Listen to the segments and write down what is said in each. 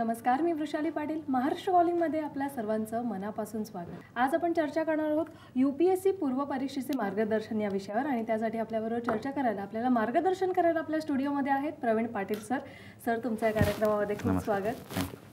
नमस्कार मी वृषाली पाटील महाराष्ट्र मध्ये आपल्या सर्वांचं मनापासून स्वागत आज आपण चर्चा करणार आहोत यू पी एस सी पूर्व परीक्षेचे मार्गदर्शन या विषयावर आणि त्यासाठी आपल्याबरोबर चर्चा करायला आपल्याला मार्गदर्शन करायला आपल्या स्टुडिओमध्ये आहेत प्रवीण पाटील सर सर तुमच्या कार्यक्रमामध्ये खूप स्वागत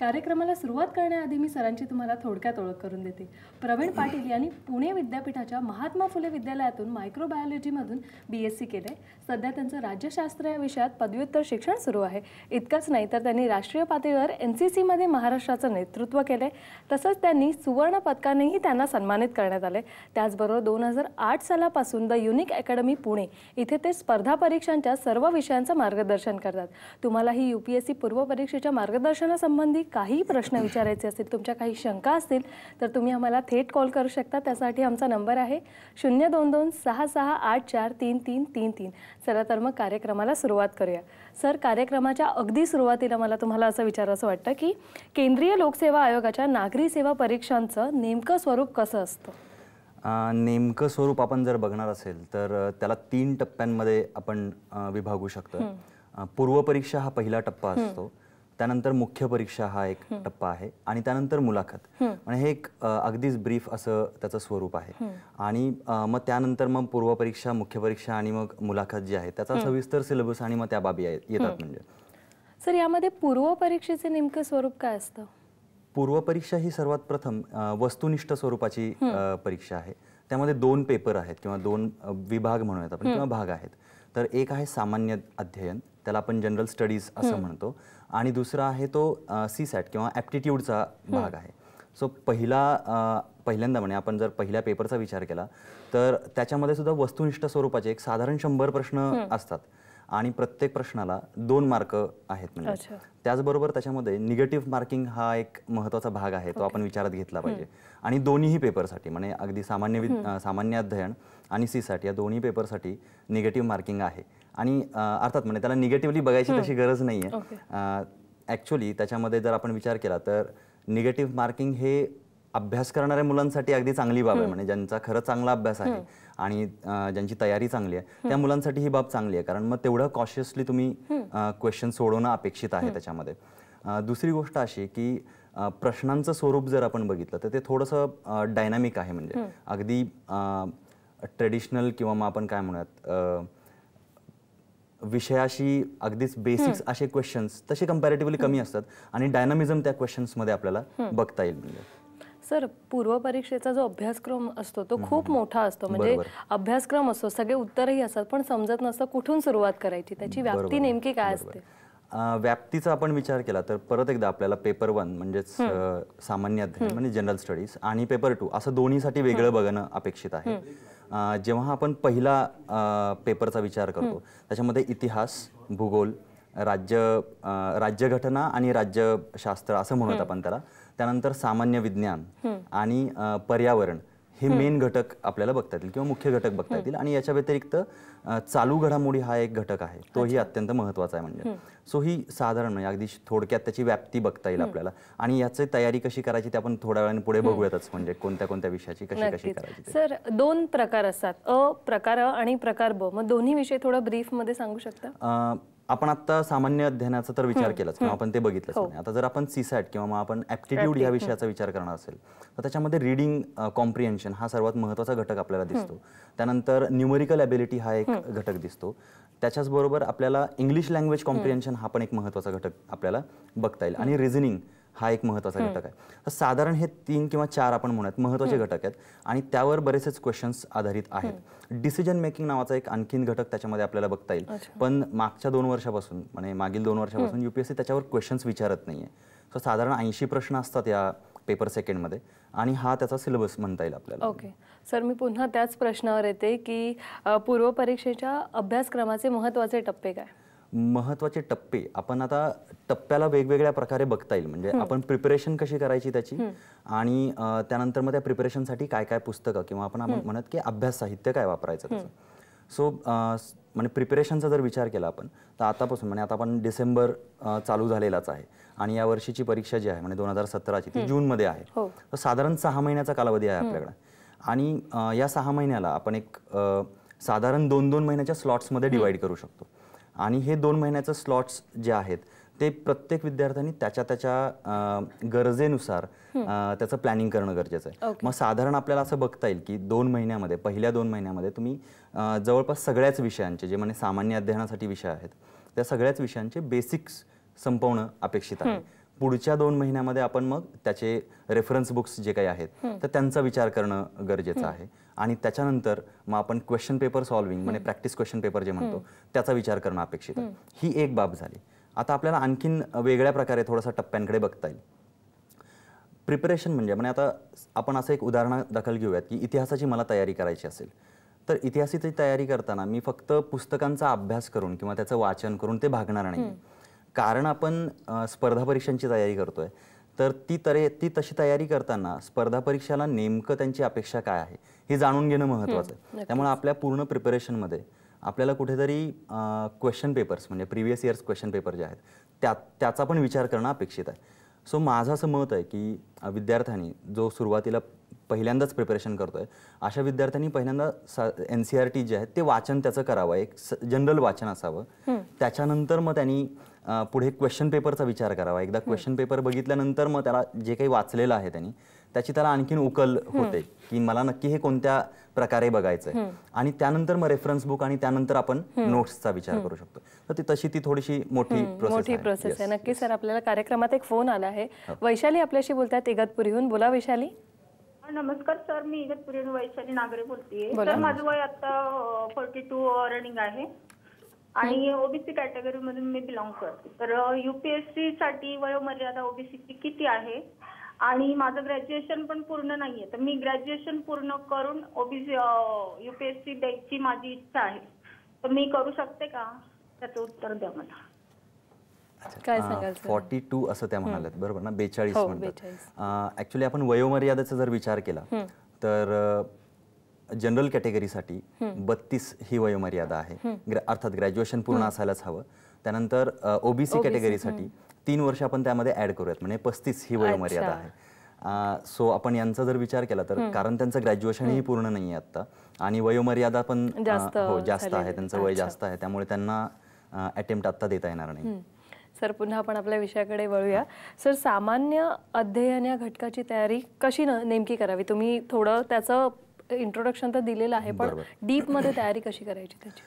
कार्यक्रमाला सुरुवात करण्याआधी मी सरांची तुम्हाला थोडक्यात ओळख करून देते प्रवीण पाटील यांनी पुणे विद्यापीठाच्या महात्मा फुले विद्यालयातून मायक्रोबायोलॉजीमधून बी एस सी केलं आहे सध्या त्यांचं राज्यशास्त्र या विषयात पदव्युत्तर शिक्षण सुरू आहे इतकंच नाही तर त्यांनी राष्ट्रीय पातळीवर एन सी सीमध्ये महाराष्ट्राचं नेतृत्व केलं आहे तसंच त्यांनी सुवर्ण पदकानेही त्यांना सन्मानित करण्यात आले त्याचबरोबर दोन हजार आठ सालापासून द युनिक अकॅडमी पुणे इथे ते स्पर्धा परीक्षांच्या सर्व विषयांचं मार्गदर्शन करतात तुम्हाला ही यू पी एस सी पूर्व परीक्षेच्या मार्गदर्शनासंबंधी काही प्रश्न विचारायचे असतील तुमच्या काही शंका असतील तर तुम्ही आम्हाला थेट कॉल करू शकता त्यासाठी आमचा नंबर आहे शून्य दोन दोन सहा सहा आठ चार तीन तीन तीन तीन चला तर मग कार्यक्रमाला सुरुवात करूया सर कार्यक्रमाच्या अगदी सुरुवातीला मला तुम्हाला असं विचारायचं वाटतं की केंद्रीय लोकसेवा आयोगाच्या नागरी सेवा परीक्षांचं नेमकं स्वरूप कसं असतं नेमकं स्वरूप आपण जर बघणार असेल तर त्याला तीन टप्प्यांमध्ये आपण विभागू शकतो पूर्वपरीक्षा हा पहिला टप्पा असतो त्यानंतर मुख्य परीक्षा हा एक टप्पा आहे आणि त्यानंतर मुलाखत आणि हे एक अगदीच ब्रीफ असं त्याचं स्वरूप आहे आणि मग त्यानंतर मग पूर्वपरीक्षा मुख्य परीक्षा आणि मग मुलाखत जी आहे त्याचा सविस्तर सिलेबस आणि मग त्या बाबी येतात म्हणजे सर यामध्ये पूर्वपरीक्षेचे नेमकं स्वरूप काय असतं पूर्वपरीक्षा ही सर्वात प्रथम वस्तुनिष्ठ स्वरूपाची परीक्षा आहे त्यामध्ये दोन पेपर आहेत किंवा दोन विभाग म्हणूयात आपण किंवा भाग आहेत तर एक आहे सामान्य अध्ययन त्याला आपण जनरल स्टडीज असं म्हणतो आणि दुसरा आहे तो सी सॅट किंवा ॲप्टिट्यूडचा भाग आहे सो पहिला पहिल्यांदा म्हणे आपण जर पहिल्या पेपरचा विचार केला तर त्याच्यामध्ये सुद्धा वस्तुनिष्ठ स्वरूपाचे एक साधारण शंभर प्रश्न असतात आणि प्रत्येक प्रश्नाला दोन मार्क आहेत म्हणजे त्याचबरोबर त्याच्यामध्ये निगेटिव्ह मार्किंग हा एक महत्त्वाचा भाग आहे तो आपण विचारात घेतला पाहिजे आणि दोन्हीही पेपरसाठी म्हणजे अगदी सामान्य सामान्य अध्ययन आणि सीसाठी या दोन्ही पेपरसाठी निगेटिव्ह मार्किंग आहे आणि अर्थात म्हणजे त्याला निगेटिव्हली बघायची तशी गरज नाही आहे ॲक्च्युली त्याच्यामध्ये जर आपण विचार केला तर निगेटिव्ह मार्किंग हे अभ्यास करणाऱ्या मुलांसाठी अगदी चांगली बाब आहे म्हणजे ज्यांचा खरं चांगला अभ्यास आहे आणि ज्यांची तयारी चांगली आहे त्या मुलांसाठी ही बाब चांगली आहे कारण मग तेवढं कॉशियसली तुम्ही क्वेश्चन सोडवणं अपेक्षित आहे त्याच्यामध्ये दुसरी गोष्ट अशी की प्रश्नांचं स्वरूप जर आपण बघितलं तर ते थोडंसं डायनामिक आहे म्हणजे अगदी ट्रेडिशनल किंवा मग आपण काय म्हणूयात विषयाशी अगदीच बेसिक्स असे क्वेश्चन्स तसे कम्पॅरेटिव्हली कमी असतात आणि डायनामिझम त्या मध्ये आपल्याला बघता येईल म्हणजे. सर पूर्व परीक्षेचा जो अभ्यासक्रम असतो तो खूप मोठा असतो म्हणजे अभ्यासक्रम असतो सगळे उत्तरही असतात पण समजत नसतं कुठून सुरुवात करायची त्याची व्याप्ती नेमकी काय असते व्याप्तीचा आपण विचार केला तर परत एकदा आपल्याला पेपर वन म्हणजेच सामान्य अध्ययन म्हणजे जनरल स्टडीज आणि पेपर टू असं दोन्हीसाठी वेगळं बघणं अपेक्षित आहे जेव्हा आपण पहिला पेपरचा विचार करतो त्याच्यामध्ये इतिहास भूगोल राज्य राज्यघटना आणि राज्यशास्त्र असं म्हणत आपण त्याला त्यानंतर सामान्य विज्ञान आणि पर्यावरण हे मेन घटक आपल्याला बघता येतील किंवा मुख्य घटक बघता येतील आणि याच्या व्यतिरिक्त चालू घडामोडी हा एक घटक आहे तोही अत्यंत महत्वाचा आहे म्हणजे सो ही साधारण म्हणजे अगदी थोडक्यात त्याची व्याप्ती बघता येईल आपल्याला आणि याची तयारी कशी करायची ते आपण थोड्या वेळाने पुढे बघूयातच म्हणजे कोणत्या कोणत्या विषयाची कशी कशी करायची सर दोन प्रकार असतात अ प्रकार आणि प्रकार ब मग दोन्ही विषय थोडं मध्ये सांगू शकता आपण आता सामान्य अध्ययनाचा तर विचार केलाच किंवा आपण ते बघितलंच हो. नाही आता जर आपण सीसॅट किंवा मग आपण ऍप्टिट्यूड या विषयाचा विचार करणार असेल तर त्याच्यामध्ये रिडिंग कॉम्प्रिहेन्शन हा सर्वात महत्त्वाचा घटक आपल्याला दिसतो त्यानंतर न्युमरिकल ॲबिलिटी हा एक घटक दिसतो त्याच्याचबरोबर आपल्याला इंग्लिश लँग्वेज कॉम्प्रिहेन्शन हा पण एक महत्त्वाचा घटक आपल्याला बघता येईल आणि रिझनिंग हा एक महत्वाचा घटक आहे तर साधारण हे तीन किंवा चार आपण म्हणूयात महत्वाचे घटक आहेत आणि त्यावर बरेचसेच क्वेश्चन्स आधारित आहेत डिसिजन मेकिंग नावाचा एक आणखीन घटक त्याच्यामध्ये आपल्याला बघता येईल पण मागच्या दोन वर्षापासून म्हणजे मागील दोन वर्षापासून यूपीएससी त्याच्यावर क्वेश्चन्स विचारत नाही आहे सो साधारण ऐंशी प्रश्न असतात या पेपर सेकंडमध्ये आणि हा त्याचा सिलेबस म्हणता येईल आपल्याला ओके सर मी पुन्हा त्याच प्रश्नावर येते की पूर्व परीक्षेच्या अभ्यासक्रमाचे महत्त्वाचे टप्पे काय महत्त्वाचे टप्पे आपण आता टप्प्याला वेगवेगळ्या प्रकारे बघता येईल म्हणजे आपण प्रिपरेशन कशी करायची त्याची आणि त्यानंतर मग त्या प्रिपरेशनसाठी काय काय पुस्तकं किंवा आपण म्हणत की अभ्यास साहित्य काय वापरायचं त्याचं सो म्हणजे प्रिपरेशनचा जर विचार केला आपण तर आतापासून म्हणजे आता आपण डिसेंबर चालू झालेलाच आहे आणि या वर्षीची परीक्षा जी आहे म्हणजे दोन हजार सतराची ती जूनमध्ये आहे हो. तर साधारण सहा महिन्याचा कालावधी आहे आपल्याकडे आणि या सहा महिन्याला आपण एक साधारण दोन दोन महिन्याच्या स्लॉट्समध्ये डिवाईड करू शकतो आणि हे दोन महिन्याचं स्लॉट्स जे आहेत ते प्रत्येक विद्यार्थ्यांनी त्याच्या त्याच्या गरजेनुसार त्याचं प्लॅनिंग करणं गरजेचं आहे मग साधारण आपल्याला असं बघता येईल की दोन महिन्यामध्ये पहिल्या दोन महिन्यामध्ये तुम्ही जवळपास सगळ्याच विषयांचे जे म्हणजे सामान्य अध्ययनासाठी विषय आहेत त्या सगळ्याच विषयांचे बेसिक्स संपवणं अपेक्षित आहे पुढच्या दोन महिन्यामध्ये आपण मग त्याचे रेफरन्स बुक्स जे काही आहेत तर त्यांचा विचार करणं गरजेचं आहे आणि त्याच्यानंतर मग आपण क्वेश्चन पेपर सॉल्विंग म्हणजे प्रॅक्टिस क्वेश्चन पेपर जे म्हणतो त्याचा विचार करणं अपेक्षित आहे ही एक बाब झाली आता आपल्याला आणखीन वेगळ्या प्रकारे थोडासा टप्प्यांकडे बघता येईल प्रिपरेशन म्हणजे म्हणजे आता आपण असं एक उदाहरण दखल घेऊयात की इतिहासाची मला तयारी करायची असेल तर इतिहासाची तयारी करताना मी फक्त पुस्तकांचा अभ्यास करून किंवा त्याचं वाचन करून ते भागणार नाही कारण आपण स्पर्धा परीक्षांची तयारी करतो आहे तर ती तरे ती तशी तयारी करताना स्पर्धा परीक्षाला नेमकं त्यांची अपेक्षा काय आहे हे जाणून घेणं महत्त्वाचं आहे त्यामुळे आपल्या पूर्ण प्रिपरेशनमध्ये आपल्याला कुठेतरी क्वेश्चन पेपर्स म्हणजे प्रिव्हियस इयर्स क्वेश्चन पेपर जे आहेत त्या त्याचा पण विचार करणं अपेक्षित आहे सो माझं असं मत आहे की विद्यार्थ्यांनी जो सुरुवातीला पहिल्यांदाच प्रिपरेशन करतो आहे अशा विद्यार्थ्यांनी पहिल्यांदा सा एन सी आर टी जे आहेत ते वाचन त्याचं करावं एक जनरल वाचन असावं त्याच्यानंतर मग त्यांनी पुढे क्वेश्चन पेपरचा विचार करावा एकदा क्वेश्चन पेपर बघितल्यानंतर मग त्याला जे काही वाचलेलं आहे त्यांनी त्याची त्याला आणखीन उकल होते की मला नक्की हे कोणत्या प्रकारे बघायचंय आणि त्यानंतर मग रेफरन्स बुक आणि त्यानंतर आपण नोट्सचा विचार करू शकतो तर ती तशी ती थोडीशी मोठी मोठी प्रोसेस आहे नक्की सर आपल्याला कार्यक्रमात एक फोन आला आहे हो. वैशाली आपल्याशी बोलतात इगतपुरीहून बोला वैशाली नमस्कार सर मी इगतपुरीहून वैशाली नागरे बोलते माझं वय आता फोर्टी टू रनिंग आहे आणि ओबीसी कॅटेगरी मधून मी बिलॉंग करते तर युपीएससी साठी वयोमर्यादा ची किती आहे आणि माझं ग्रॅज्युएशन पण पूर्ण नाहीये तर मी ग्रॅज्युएशन पूर्ण करून ओबीसी युपीएससी द्यायची माझी इच्छा आहे तर मी करू शकते का त्याचं उत्तर द्या मला काय फॉर्टी टू असं त्या म्हणाल्यात बरोबर ना बेचाळीस हो, म्हणतात ऍक्च्युली आपण वयोमर्यादेचा जर विचार केला तर जनरल कॅटेगरीसाठी बत्तीस ही वयोमर्यादा आहे अर्थात ग्रॅज्युएशन पूर्ण असायलाच हवं त्यानंतर ओबीसी कॅटेगरीसाठी तीन वर्ष आपण त्यामध्ये ऍड करूयात म्हणजे पस्तीस ही वयोमर्यादा आहे सो आपण यांचा जर विचार केला तर कारण त्यांचं ग्रॅज्युएशनही पूर्ण नाही आहे आता आणि वयोमर्यादा पण जास्त हो, आहे त्यांचं वय जास्त आहे त्यामुळे त्यांना अटेम्प्ट आता देता येणार नाही सर पुन्हा आपण आपल्या विषयाकडे वळूया सर सामान्य अध्ययन या घटकाची तयारी कशी नेमकी करावी तुम्ही थोडं त्याचं इंट्रोडक्शन तर दिलेलं आहे पण मध्ये तयारी कशी करायची त्याची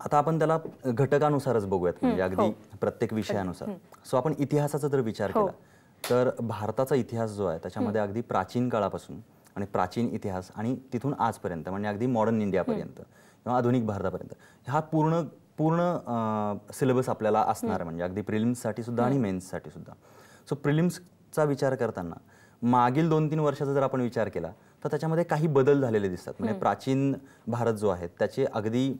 आता आपण त्याला घटकानुसारच बघूयात म्हणजे अगदी हो. प्रत्येक विषयानुसार सो आपण इतिहासाचा जर विचार हो. केला तर भारताचा इतिहास जो आहे त्याच्यामध्ये अगदी प्राचीन काळापासून आणि प्राचीन इतिहास आणि तिथून आजपर्यंत म्हणजे अगदी मॉडर्न इंडियापर्यंत किंवा आधुनिक भारतापर्यंत हा पूर्ण पूर्ण सिलेबस आपल्याला असणार म्हणजे अगदी प्रिलिम्ससाठी सुद्धा आणि मेन्ससाठी सुद्धा सो प्रिलिम्सचा विचार करताना मागील दोन तीन वर्षाचा जर आपण विचार केला तर त्याच्यामध्ये काही बदल झालेले दिसतात म्हणजे प्राचीन भारत जो आहे त्याचे अगदी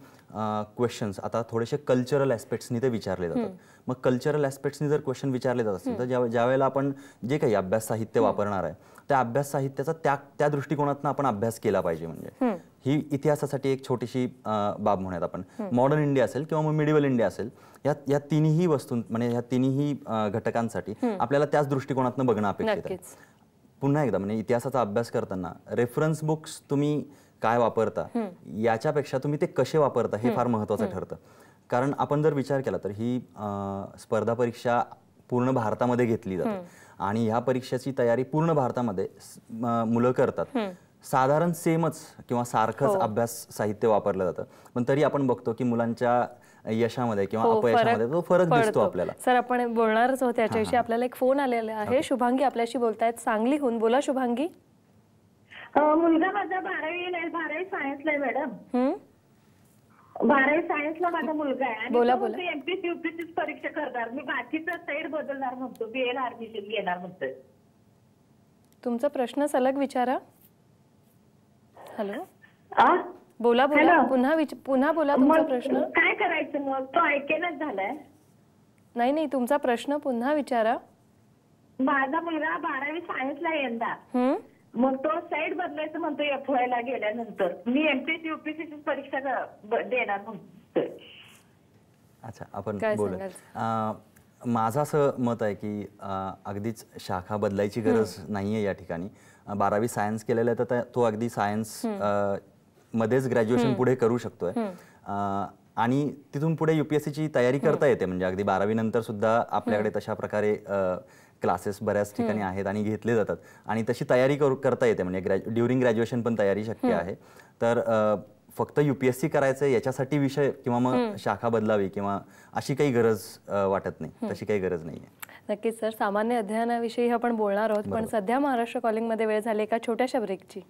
क्वेश्चन्स आता थोडेसे कल्चरल ॲस्पेक्ट्सनी ते विचारले जातात मग कल्चरल ॲस्पेक्ट्सनी जर क्वेश्चन विचारले जात असतील तर ज्या ज्यावेळेला आपण जे काही अभ्यास साहित्य वापरणार आहे त्या अभ्यास साहित्याचा त्या त्या दृष्टिकोनातून आपण अभ्यास केला पाहिजे म्हणजे ही इतिहासासाठी एक छोटीशी बाब म्हणूयात आपण मॉडर्न इंडिया असेल किंवा मग मिडिवल इंडिया असेल या या तिन्ही वस्तू म्हणजे ह्या तिन्ही घटकांसाठी आपल्याला त्याच दृष्टिकोनातून बघणं अपेक्षित आहे पुन्हा एकदा म्हणजे इतिहासाचा अभ्यास करताना रेफरन्स बुक्स तुम्ही काय वापरता याच्यापेक्षा तुम्ही ते कसे वापरता हे फार महत्वाचं ठरतं कारण आपण जर विचार केला तर ही स्पर्धा परीक्षा पूर्ण भारतामध्ये घेतली जाते आणि ह्या परीक्षेची तयारी पूर्ण भारतामध्ये मुलं करतात साधारण सेमच किंवा सारखंच हो. अभ्यास साहित्य वापरलं जातं पण तरी आपण बघतो की मुलांच्या यशामध्ये किंवा हो, अपयशामध्ये तो फरक दिसतो आपल्याला सर आपण बोलणारच होते त्याच्याविषयी आपल्याला एक फोन आलेला आहे शुभांगी आपल्याशी बोलतायत सांगलीहून बोला शुभांगी मुलगा माझा बारावी बारावी सायन्स आहे मॅडम बारावी सायन्सला माझा मुलगा आहे बोला बोला एमपीसी युपीसी परीक्षा करणार मी बाकीचा साईड बदलणार म्हणतो बी एल ऍडमिशन घेणार म्हणतोय तुमचा प्रश्न सलग विचारा हॅलो बोला बोला पुन्हा पुन्हा बोला तुमचा प्रश्न काय करायचं मग तो ऐकेनच झालाय नाही नाही तुमचा प्रश्न पुन्हा विचारा माझा मुलगा बारावी सायन्सला यंदा मग तो साईड बदलायचं म्हणतो एफ ला गेल्यानंतर मी एमपीएससी युपीएससी ची परीक्षा देणार म्हणतोय अच्छा आपण काय बोलू माझं असं मत आहे की अगदीच शाखा बदलायची गरज नाही आहे या ठिकाणी बारावी सायन्स केलेलं आहे तर तो अगदी सायन्स मध्येच ग्रॅज्युएशन पुढे करू शकतोय आणि तिथून पुढे ची तयारी करता येते म्हणजे अगदी बारावी नंतर सुद्धा आपल्याकडे तशा प्रकारे क्लासेस बऱ्याच ठिकाणी आहेत आणि घेतले जातात आणि तशी तयारी करू करता येते म्हणजे ड्यूरिंग ड्युरिंग ग्रॅज्युएशन पण तयारी शक्य आहे तर फक्त युपीएससी करायचं याच्यासाठी विषय किंवा मग शाखा बदलावी किंवा अशी काही गरज वाटत नाही तशी काही गरज नाही नक्कीच सर सामान्य अध्ययनाविषयी आपण बोलणार आहोत पण सध्या महाराष्ट्र कॉलिंगमध्ये वेळ झाली एका छोट्याशा ब्रेकची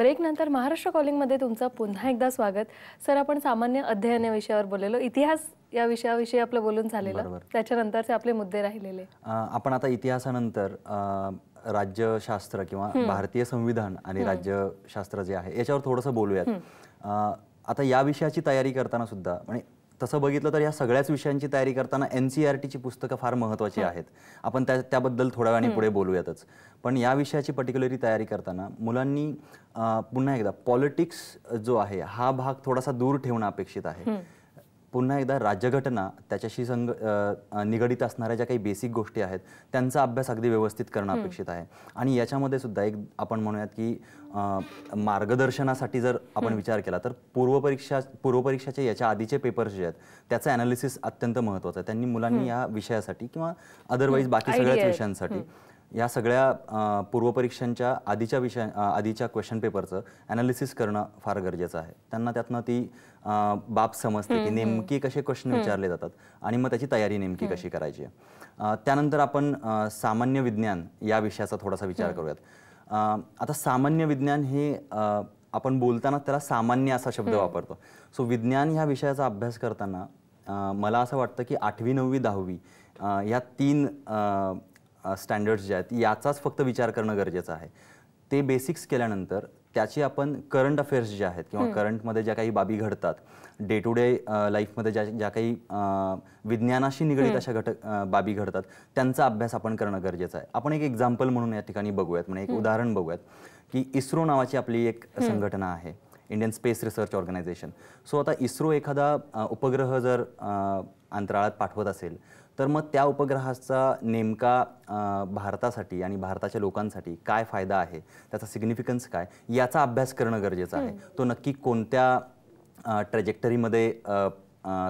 नंतर महाराष्ट्र कॉलिंग मध्ये तुमचं पुन्हा एकदा स्वागत सर आपण सामान्य अध्ययन या विषयावर बोललेलो इतिहास या विषयाविषयी आपलं बोलून झालेलं त्याच्यानंतरचे आपले मुद्दे राहिलेले आपण आता इतिहासानंतर राज्यशास्त्र किंवा भारतीय संविधान आणि राज्यशास्त्र जे आहे याच्यावर थोडंसं बोलूयात आता या विषयाची तयारी करताना सुद्धा म्हणजे तसं बघितलं तर या सगळ्याच विषयांची तयारी करताना एन सी आर टीची पुस्तकं फार महत्वाची आहेत आपण त्या त्याबद्दल थोड्या वेळाने पुढे बोलूयातच पण या विषयाची पर्टिक्युलरली तयारी करताना मुलांनी पुन्हा एकदा पॉलिटिक्स जो आहे हा भाग थोडासा दूर ठेवणं अपेक्षित आहे पुन्हा एकदा राज्यघटना त्याच्याशी संग निगडित असणाऱ्या ज्या काही बेसिक गोष्टी आहेत त्यांचा अभ्यास अगदी व्यवस्थित करणं अपेक्षित आहे आणि याच्यामध्ये सुद्धा एक आपण म्हणूयात की मार्गदर्शनासाठी जर आपण विचार केला तर पूर्वपरीक्षा पूर्वपरीक्षाचे याच्या आधीचे पेपर्स जे आहेत त्याचं ॲनालिसिस अत्यंत महत्त्वाचं आहे त्यांनी मुलांनी या विषयासाठी किंवा अदरवाईज बाकी सगळ्याच विषयांसाठी या सगळ्या पूर्वपरीक्षांच्या आधीच्या विषय आधीच्या क्वेश्चन पेपरचं ॲनालिसिस करणं फार गरजेचं आहे त्यांना त्यातनं ती बाब समजते की नेमकी कसे क्वेश्चन विचारले जातात आणि मग त्याची तयारी नेमकी कशी करायची त्यानंतर आपण सामान्य विज्ञान या विषयाचा थोडासा विचार करूयात आता सामान्य विज्ञान हे आपण बोलताना त्याला सामान्य असा शब्द वापरतो सो विज्ञान ह्या विषयाचा अभ्यास करताना मला असं वाटतं की आठवी नववी दहावी या तीन स्टँडर्ड्स जे आहेत याचाच फक्त विचार करणं गरजेचं आहे ते बेसिक्स केल्यानंतर त्याची आपण करंट अफेअर्स जे आहेत किंवा करंटमध्ये ज्या काही बाबी घडतात डे टू डे लाईफमध्ये ज्या ज्या काही विज्ञानाशी निगडीत अशा घटक बाबी घडतात त्यांचा अभ्यास आपण करणं गरजेचं आहे आपण एक एक्झाम्पल म्हणून या ठिकाणी बघूयात म्हणजे एक उदाहरण बघूयात की इस्रो नावाची आपली एक संघटना आहे Indian space research organization so आता इस्रो एखादा उपग्रह जर अंतराळात पाठवत असेल तर मग त्या उपग्रहाचा नेमका भारतासाठी आणि भारताच्या लोकांसाठी काय फायदा आहे त्याचा सिग्निफिकन्स काय याचा अभ्यास करणं गरजेचं आहे तो नक्की कोणत्या ट्रॅजेक्टरीमध्ये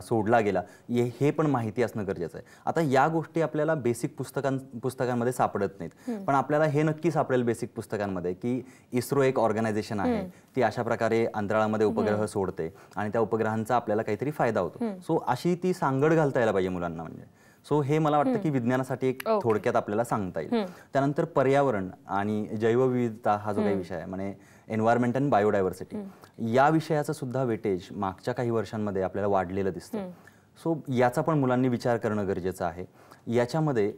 सोडला गेला हे पण माहिती असणं गरजेचं आहे आता या गोष्टी आपल्याला बेसिक पुस्तकां पुस्तकांमध्ये सापडत नाहीत पण आपल्याला हे नक्की सापडेल बेसिक पुस्तकांमध्ये की इस्रो एक ऑर्गनायझेशन आहे ती अशा प्रकारे अंतराळामध्ये उपग्रह सोडते आणि त्या उपग्रहांचा आपल्याला काहीतरी फायदा होतो सो अशी ती सांगड घालता यायला पाहिजे मुलांना म्हणजे सो हे मला वाटतं की विज्ञानासाठी एक थोडक्यात आपल्याला सांगता येईल त्यानंतर पर्यावरण आणि जैवविविधता हा जो काही विषय आहे म्हणजे एन्व्हायरमेंट अँड बायोडायव्हर्सिटी या विषयाचं सुद्धा वेटेज मागच्या काही वर्षांमध्ये आपल्याला वाढलेलं दिसतं सो याचा पण मुलांनी विचार करणं गरजेचं आहे याच्यामध्ये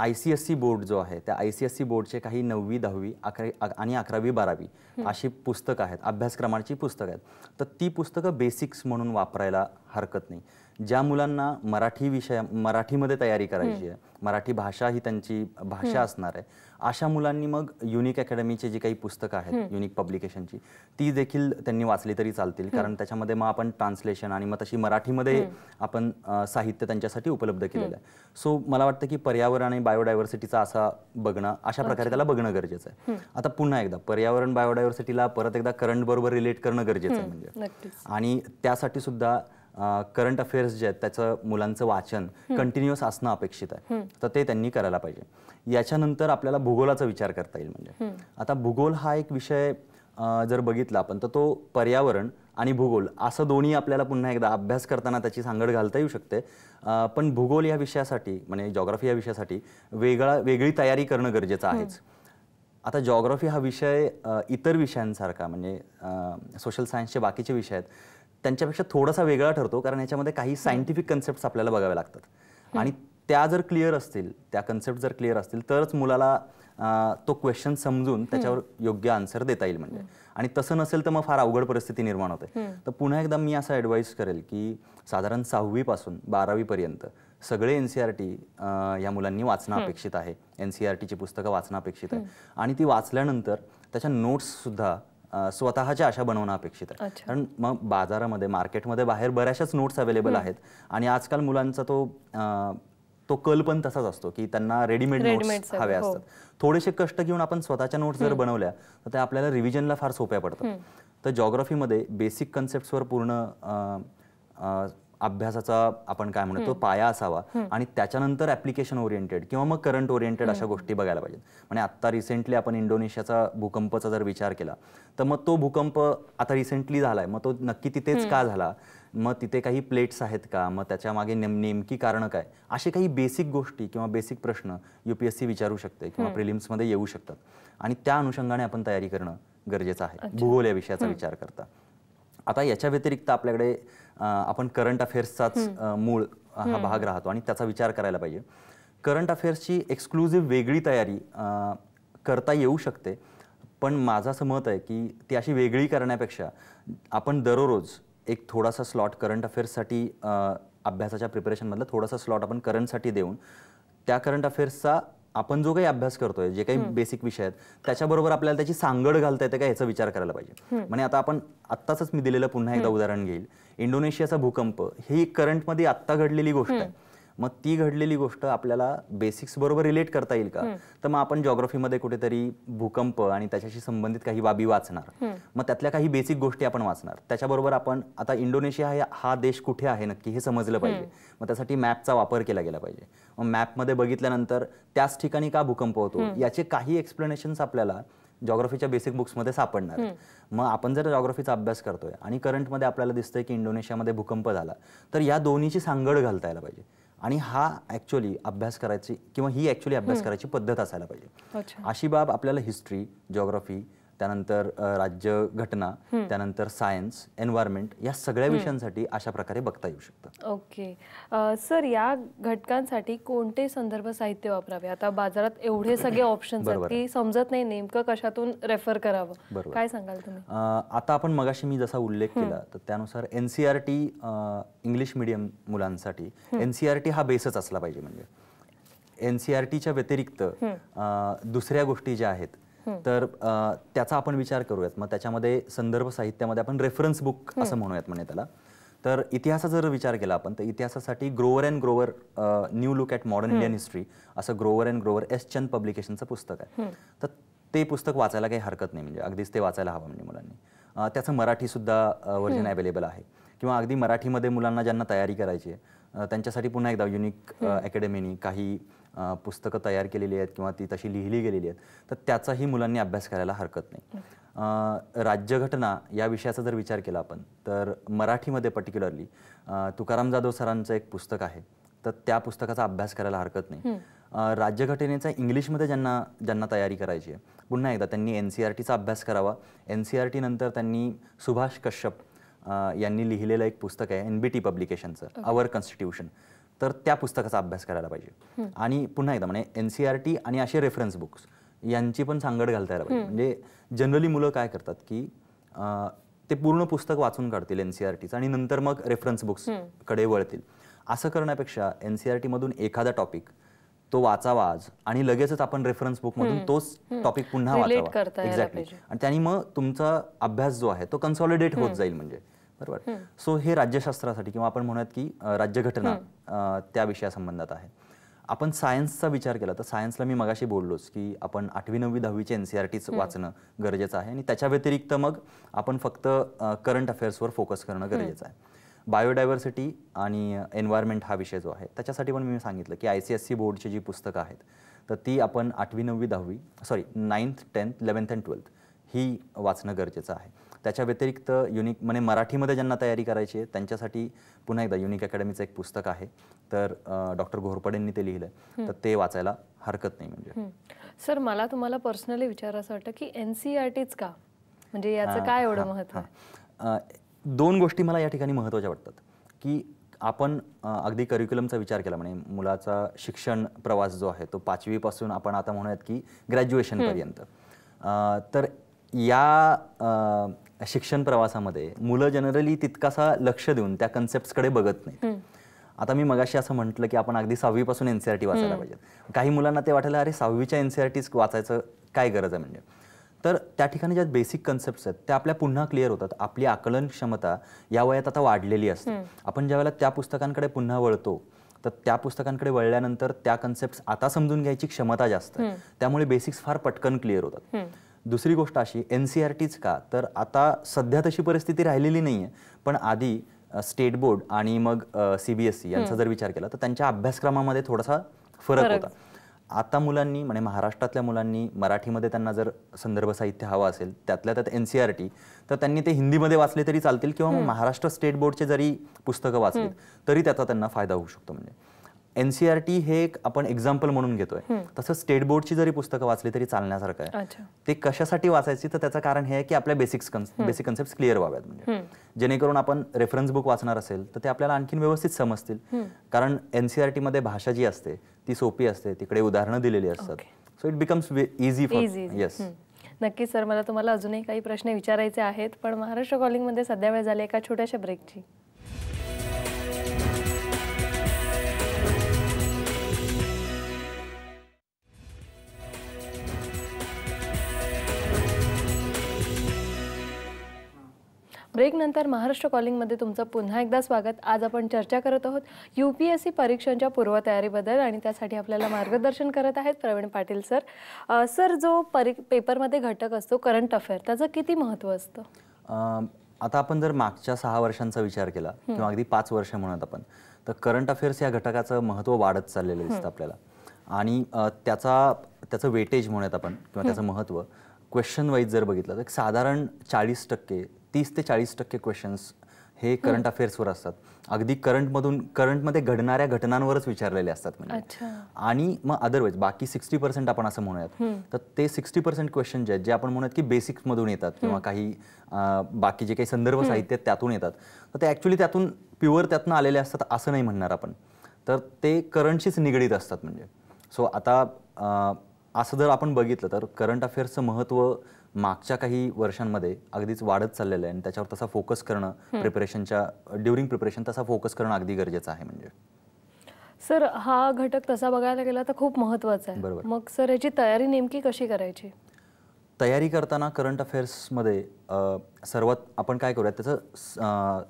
I C S C board जो आहे त्या आय सी एस सी बोर्डचे काही नववी दहावी अकरावी आणि अकरावी बारावी अशी पुस्तकं आहेत अभ्यासक्रमाची पुस्तकं आहेत तर ती पुस्तकं बेसिक्स म्हणून वापरायला हरकत नाही ज्या मुलांना मराठी विषय मराठीमध्ये तयारी करायची आहे मराठी भाषा ही त्यांची भाषा असणार आहे अशा मुलांनी मग युनिक अकॅडमीचे जी काही पुस्तकं आहेत युनिक पब्लिकेशनची ती देखील त्यांनी वाचली तरी चालतील कारण त्याच्यामध्ये मग आपण ट्रान्सलेशन आणि मग तशी मराठीमध्ये आपण साहित्य त्यांच्यासाठी उपलब्ध केलेलं आहे सो मला वाटतं की पर्यावरण आणि बायोडायव्हर्सिटीचा असा बघणं अशा प्रकारे त्याला बघणं गरजेचं आहे आता पुन्हा एकदा पर्यावरण बायोडायव्हर्सिटीला परत एकदा करंट बरोबर रिलेट करणं गरजेचं आहे म्हणजे आणि त्यासाठी सुद्धा करंट अफेअर्स जे आहेत त्याचं मुलांचं वाचन कंटिन्युअस असणं अपेक्षित आहे तर ते त्यांनी करायला पाहिजे याच्यानंतर आपल्याला भूगोलाचा विचार करता येईल म्हणजे आता भूगोल हा एक विषय जर बघितला आपण तर तो पर्यावरण आणि भूगोल असं दोन्ही आपल्याला पुन्हा एकदा अभ्यास करताना त्याची सांगड घालता येऊ शकते पण भूगोल या विषयासाठी म्हणजे जॉग्राफी या विषयासाठी वेगळा वेगळी तयारी करणं गरजेचं आहेच आता जॉग्राफी हा विषय इतर विषयांसारखा म्हणजे सोशल सायन्सचे बाकीचे विषय आहेत त्यांच्यापेक्षा थोडासा वेगळा ठरतो कारण याच्यामध्ये काही सायंटिफिक कन्सेप्ट आपल्याला बघाव्या लागतात आणि त्या जर क्लिअर असतील त्या कन्सेप्ट जर क्लिअर असतील तरच मुलाला तो क्वेश्चन समजून त्याच्यावर योग्य आन्सर देता येईल म्हणजे आणि तसं नसेल तर मग फार अवघड परिस्थिती निर्माण होते तर पुन्हा एकदा मी असं ॲडवाईस करेल की साधारण सहावीपासून बारावीपर्यंत सगळे एन सी आर टी या मुलांनी वाचणं अपेक्षित आहे एन सी आर टीची पुस्तकं वाचणं अपेक्षित आहे आणि ती वाचल्यानंतर त्याच्या नोट्ससुद्धा स्वतःच्या अशा बनवणं अपेक्षित आहे कारण मग बाजारामध्ये मार्केटमध्ये बाहेर बऱ्याचशाच नोट्स अवेलेबल आहेत आणि आजकाल मुलांचा तो तो कल पण तसाच असतो की त्यांना रेडीमेड नोट्स हवे हो. असतात थोडेसे कष्ट घेऊन आपण स्वतःच्या नोट्स जर बनवल्या तर त्या आपल्याला रिव्हिजनला फार सोप्या पडतात तर जॉग्रफीमध्ये बेसिक कन्सेप्ट्सवर पूर्ण अभ्यासाचा आपण काय म्हणतो पाया असावा आणि त्याच्यानंतर ऍप्लिकेशन ओरिएंटेड किंवा मग करंट ओरिएंटेड अशा गोष्टी बघायला पाहिजेत म्हणजे आत्ता रिसेंटली आपण इंडोनेशियाचा भूकंपचा जर विचार केला तर मग तो भूकंप आता रिसेंटली झालाय मग तो नक्की तिथेच का झाला मग तिथे काही प्लेट्स आहेत का मग त्याच्या मागे नेमकी कारणं काय असे काही बेसिक गोष्टी किंवा बेसिक प्रश्न युपीएससी विचारू शकते किंवा प्रिलिम्समध्ये येऊ शकतात आणि त्या अनुषंगाने आपण तयारी करणं गरजेचं आहे भूगोल या विषयाचा विचार करता आता याच्या व्यतिरिक्त आपल्याकडे आपण करंट अफेअर्सचाच मूळ हा भाग राहतो आणि त्याचा विचार करायला पाहिजे करंट अफेअर्सची एक्सक्लुझिव्ह वेगळी तयारी करता येऊ शकते पण माझं असं मत आहे की ती अशी वेगळी करण्यापेक्षा आपण दररोज एक थोडासा स्लॉट करंट अफेअर्ससाठी अभ्यासाच्या प्रिपरेशनमधला थोडासा स्लॉट आपण करंटसाठी देऊन त्या करंट अफेअर्सचा आपण जो काही अभ्यास करतोय जे काही बेसिक विषय आहेत त्याच्याबरोबर आपल्याला त्याची सांगड घालता येते का याचा विचार करायला पाहिजे म्हणजे आता आपण आत्ताच मी दिलेलं पुन्हा एकदा उदाहरण घेईल इंडोनेशियाचा भूकंप ही करंटमध्ये आत्ता घडलेली गोष्ट आहे मग ती घडलेली गोष्ट आपल्याला बेसिक्स बरोबर रिलेट करता येईल का तर मग आपण जॉग्रफीमध्ये कुठेतरी भूकंप आणि त्याच्याशी संबंधित काही बाबी वाचणार मग त्यातल्या काही बेसिक गोष्टी आपण वाचणार त्याच्याबरोबर आपण आता इंडोनेशिया हा देश कुठे आहे नक्की हे समजलं पाहिजे मग त्यासाठी मॅपचा वापर केला गेला पाहिजे मग मॅपमध्ये बघितल्यानंतर त्याच ठिकाणी का भूकंप होतो याचे काही एक्सप्लेनेशन्स आपल्याला जॉग्रफीच्या बेसिक बुक्समध्ये सापडणार मग आपण जर जॉग्रफीचा अभ्यास करतोय आणि करंटमध्ये आपल्याला दिसतंय की इंडोनेशियामध्ये भूकंप झाला तर या दोन्हीची सांगड घालता यायला पाहिजे आणि हा ॲक्च्युली अभ्यास करायची किंवा ही ॲक्च्युली अभ्यास करायची पद्धत असायला पाहिजे अशी बाब आपल्याला हिस्ट्री जॉग्राफी त्यानंतर राज्यघटना त्यानंतर सायन्स एन्व्हायरमेंट या सगळ्या विषयांसाठी अशा प्रकारे बघता येऊ शकतं ओके सर या घटकांसाठी कोणते संदर्भ साहित्य वापरावे आता बाजारात एवढे सगळे ऑप्शन आहेत की समजत नाही नेमकं कशातून रेफर करावं काय सांगाल तुम्ही आता आपण मगाशी मी जसा उल्लेख केला तर त्यानुसार एन इंग्लिश मिडियम मुलांसाठी एन e हा बेसच असला पाहिजे म्हणजे एन सी आर e टीच्या व्यतिरिक्त दुसऱ्या गोष्टी ज्या आहेत तर त्याचा आपण विचार करूयात मग त्याच्यामध्ये संदर्भ साहित्यामध्ये आपण रेफरन्स बुक असं म्हणूयात म्हणे त्याला तर इतिहासाचा जर विचार केला आपण तर इतिहासासाठी Grover and Grover new look at modern Indian history असं ग्रोवर अँड ग्रोवर एस चंद पब्लिकेशनचं पुस्तक आहे तर ते पुस्तक वाचायला काही हरकत नाही म्हणजे अगदीच ते वाचायला हवं म्हणजे मुलांनी त्याचं मराठीसुद्धा व्हर्जन अवेलेबल आहे किंवा अगदी मराठीमध्ये मुलांना ज्यांना तयारी करायची आहे त्यांच्यासाठी पुन्हा एकदा युनिक अकॅडमीनी काही पुस्तकं तयार केलेली आहेत किंवा ती तशी लिहिली गेलेली आहेत तर त्याचाही मुलांनी अभ्यास करायला हरकत नाही राज्यघटना या विषयाचा जर विचार केला आपण तर मराठीमध्ये पर्टिक्युलरली तुकाराम जाधव सरांचं एक पुस्तक आहे तर त्या पुस्तकाचा अभ्यास करायला हरकत नाही राज्यघटनेचा इंग्लिशमध्ये ज्यांना ज्यांना तयारी करायची आहे पुन्हा एकदा त्यांनी एन सी आर टीचा अभ्यास करावा एन सी आर e टीनंतर त्यांनी सुभाष कश्यप यांनी लिहिलेलं एक पुस्तक आहे एन बी टी पब्लिकेशनचं आवर कॉन्स्टिट्यूशन तर त्या पुस्तकाचा अभ्यास करायला पाहिजे आणि पुन्हा एकदा म्हणजे N C R e T आणि असे रेफरन्स बुक्स यांची पण सांगड घालता यायला पाहिजे म्हणजे जनरली मुलं काय करतात की ते पूर्ण पुस्तक वाचून काढतील एन सी आर टीचं आणि नंतर मग रेफरन्स बुक्स कडे वळतील असं करण्यापेक्षा एन सी आर एखादा टॉपिक तो वाचावा आज आणि लगेचच आपण रेफरन्स बुक मधून तोच टॉपिक पुन्हा वाचावा एक्झॅक्टली आणि त्यांनी मग तुमचा अभ्यास जो आहे तो कन्सॉलिडेट होत जाईल म्हणजे बरोबर सो हे राज्यशास्त्रासाठी किंवा आपण म्हणूयात की राज्यघटना त्या विषयासंबंधात आहे आपण सायन्सचा विचार केला तर सायन्सला मी मगाशी बोललोच की आपण आठवी नववी दहावीचे एन सी आर टीच e वाचणं गरजेचं आहे आणि त्याच्या व्यतिरिक्त मग आपण फक्त करंट अफेअर्सवर फोकस करणं गरजेचं आहे बायोडायव्हर्सिटी आणि एन्व्हायरमेंट हा विषय जो आहे त्याच्यासाठी पण मी सांगितलं की आय सी एस सी बोर्डची जी पुस्तकं आहेत तर ती आपण आठवी नववी दहावी sorry ninth tenth eleventh and twelfth ही वाचणं गरजेचं आहे त्याच्या व्यतिरिक्त युनिक म्हणजे मराठीमध्ये ज्यांना तयारी करायची आहे त्यांच्यासाठी पुन्हा एकदा युनिक अकॅडमीचं एक पुस्तक आहे तर डॉक्टर घोरपडेंनी ते लिहिलं तर ते वाचायला हरकत नाही म्हणजे सर मला तुम्हाला पर्सनली विचारायचं वाटतं की एन सी आर टीच का म्हणजे याचं काय एवढं महत्व दोन गोष्टी मला या ठिकाणी महत्त्वाच्या वाटतात की आपण अगदी करिक्युलमचा विचार केला म्हणजे मुलाचा शिक्षण प्रवास जो आहे तो पाचवीपासून आपण आता म्हणूयात की ग्रॅज्युएशनपर्यंत तर या शिक्षण प्रवासामध्ये मुलं जनरली तितकासा लक्ष देऊन त्या कन्सेप्टकडे बघत नाही आता मी मगाशी असं म्हटलं की आपण अगदी सहावीपासून एन सी e वाचायला पाहिजे काही मुलांना ते वाटायला अरे सहावीच्या एनसीआरटी e वाचायचं काय गरज आहे म्हणजे तर त्या ठिकाणी ज्या बेसिक कन्सेप्ट आहेत त्या आपल्या पुन्हा क्लिअर होतात आपली आकलन क्षमता या वयात आता वाढलेली असते आपण ज्या वेळेला त्या पुस्तकांकडे पुन्हा वळतो तर त्या पुस्तकांकडे वळल्यानंतर त्या कन्सेप्ट आता समजून घ्यायची क्षमता जास्त त्यामुळे बेसिक्स फार पटकन क्लिअर होतात दुसरी गोष्ट अशी एन सी आर टीच का तर आता सध्या तशी परिस्थिती राहिलेली नाही आहे पण आधी स्टेट बोर्ड आणि मग सी बी एस यांचा जर विचार केला तर त्यांच्या अभ्यासक्रमामध्ये थोडासा फरक होता आता मुलांनी म्हणजे महाराष्ट्रातल्या मुलांनी मराठीमध्ये त्यांना जर संदर्भ साहित्य हवा असेल त्यातल्या त्यात एन सी आर टी तर त्यांनी ते हिंदीमध्ये वाचले तरी चालतील किंवा महाराष्ट्र स्टेट बोर्डचे जरी पुस्तकं वाचली तरी त्याचा त्यांना फायदा होऊ शकतो म्हणजे एन सी आर टी हे एक आपण एक्झाम्पल म्हणून घेतोय तसं स्टेट बोर्डची जरी पुस्तकं वाचली तरी चालण्यासारखं आहे ते कशासाठी वाचायची तर त्याचं कारण हे आहे की आपल्या बेसिक्स बेसिक कन्सेप्ट क्लिअर व्हाव्यात म्हणजे जेणेकरून आपण रेफरन्स बुक वाचणार असेल तर ते आपल्याला आणखीन व्यवस्थित समजतील कारण एन सी आर भाषा जी असते ती सोपी असते तिकडे उदाहरणं दिलेली असतात so it becomes easy for yes नक्की सर मला तुम्हाला अजूनही काही प्रश्न विचारायचे आहेत पण महाराष्ट्र कॉलिंगमध्ये सध्या वेळ झाले एका छोट्याशा ब्रेकची ब्रेकनंतर महाराष्ट्र कॉलिंगमध्ये तुमचं पुन्हा एकदा स्वागत आज आपण चर्चा करत आहोत यू पी एस सी परीक्षांच्या पूर्वतयारीबद्दल आणि त्यासाठी आपल्याला मार्गदर्शन करत आहेत प्रवीण पाटील सर सर जो परी पेपरमध्ये घटक असतो करंट अफेअर त्याचं किती महत्त्व असतं आता आपण जर मागच्या सहा वर्षांचा विचार केला किंवा अगदी पाच वर्ष म्हणत आपण तर करंट अफेअर्स या घटकाचं महत्त्व वाढत चाललेलं दिसतं आपल्याला आणि त्याचा त्याचं वेटेज म्हणूयात आपण किंवा त्याचं महत्त्व क्वेश्चन वाईज जर बघितलं तर साधारण चाळीस टक्के तीस ते चाळीस टक्के क्वेश्चन्स हे करंट अफेअर्सवर असतात अगदी करंटमधून करंटमध्ये घडणाऱ्या घटनांवरच विचारलेले असतात म्हणजे आणि मग अदरवाईज बाकी सिक्स्टी पर्सेंट आपण असं म्हणूयात तर ते सिक्स्टी पर्सेंट क्वेश्चन जे आहेत जे आपण म्हणूयात की बेसिक्समधून येतात किंवा काही बाकी जे काही संदर्भ साहित्य त्यातून येतात तर ते ॲक्च्युली त्यातून प्युअर त्यातून आलेले असतात असं नाही म्हणणार आपण तर ते करंटशीच निगडीत असतात म्हणजे सो आता असं जर आपण बघितलं तर करंट अफेअर्सचं महत्त्व मागच्या काही वर्षांमध्ये अगदीच वाढत चाललेलं आहे आणि त्याच्यावर तसा फोकस करणं प्रिपरेशनच्या ड्युरिंग प्रिपरेशन तसा फोकस करणं अगदी गरजेचं आहे म्हणजे सर हा घटक तसा बघायला गेला तर खूप महत्वाचा आहे बरोबर मग सर याची तयारी नेमकी कशी करायची तयारी करताना करंट अफेअर्समध्ये सर्वात आपण काय करूयात त्याचं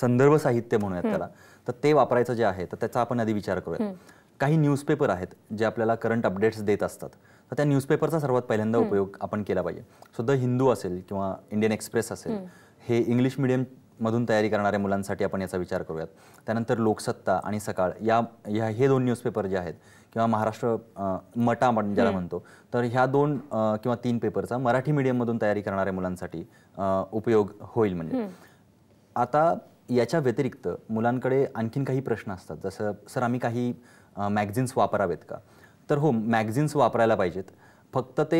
संदर्भ साहित्य म्हणूयात त्याला तर ते वापरायचं जे आहे तर त्याचा आपण आधी विचार करूयात काही न्यूजपेपर आहेत जे आपल्याला करंट अपडेट्स देत असतात तर त्या न्यूजपेपरचा सर्वात पहिल्यांदा उपयोग आपण केला पाहिजे सो द हिंदू असेल किंवा इंडियन एक्सप्रेस असेल हे इंग्लिश मिडियम मधून तयारी करणाऱ्या मुलांसाठी आपण याचा विचार करूयात त्यानंतर लोकसत्ता आणि सकाळ या ह्या हे दोन न्यूजपेपर जे आहेत किंवा महाराष्ट्र मटा आपण ज्याला म्हणतो तर ह्या दोन किंवा तीन पेपरचा मराठी मिडियममधून तयारी करणाऱ्या मुलांसाठी उपयोग होईल म्हणजे आता याच्या व्यतिरिक्त मुलांकडे आणखीन काही प्रश्न असतात जसं सर आम्ही काही मॅगझिन्स वापरावेत का तर हो मॅगझिन्स वापरायला पाहिजेत फक्त ते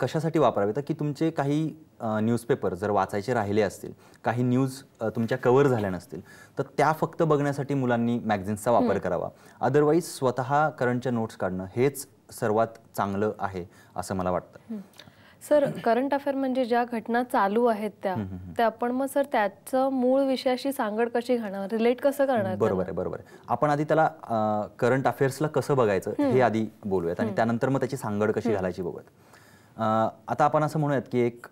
कशासाठी वापरावे तर की तुमचे काही न्यूजपेपर जर वाचायचे राहिले असतील काही न्यूज तुमच्या कवर झाल्या नसतील तर त्या फक्त बघण्यासाठी मुलांनी मॅगझिन्सचा वापर करावा अदरवाईज स्वतः करंटच्या नोट्स काढणं हेच सर्वात चांगलं आहे असं मला वाटतं सर करंट अफेअर म्हणजे ज्या घटना चालू आहेत त्या त्या आपण मग सर त्याचं मूळ विषयाशी सांगड कशी घालणार रिलेट कसं करणार बरोबर आहे बरोबर आहे आपण आधी त्याला करंट अफेअर्सला कसं बघायचं हे आधी बोलूयात आणि त्यानंतर मग त्याची सांगड कशी घालायची बघूयात आता आपण असं म्हणूयात की एक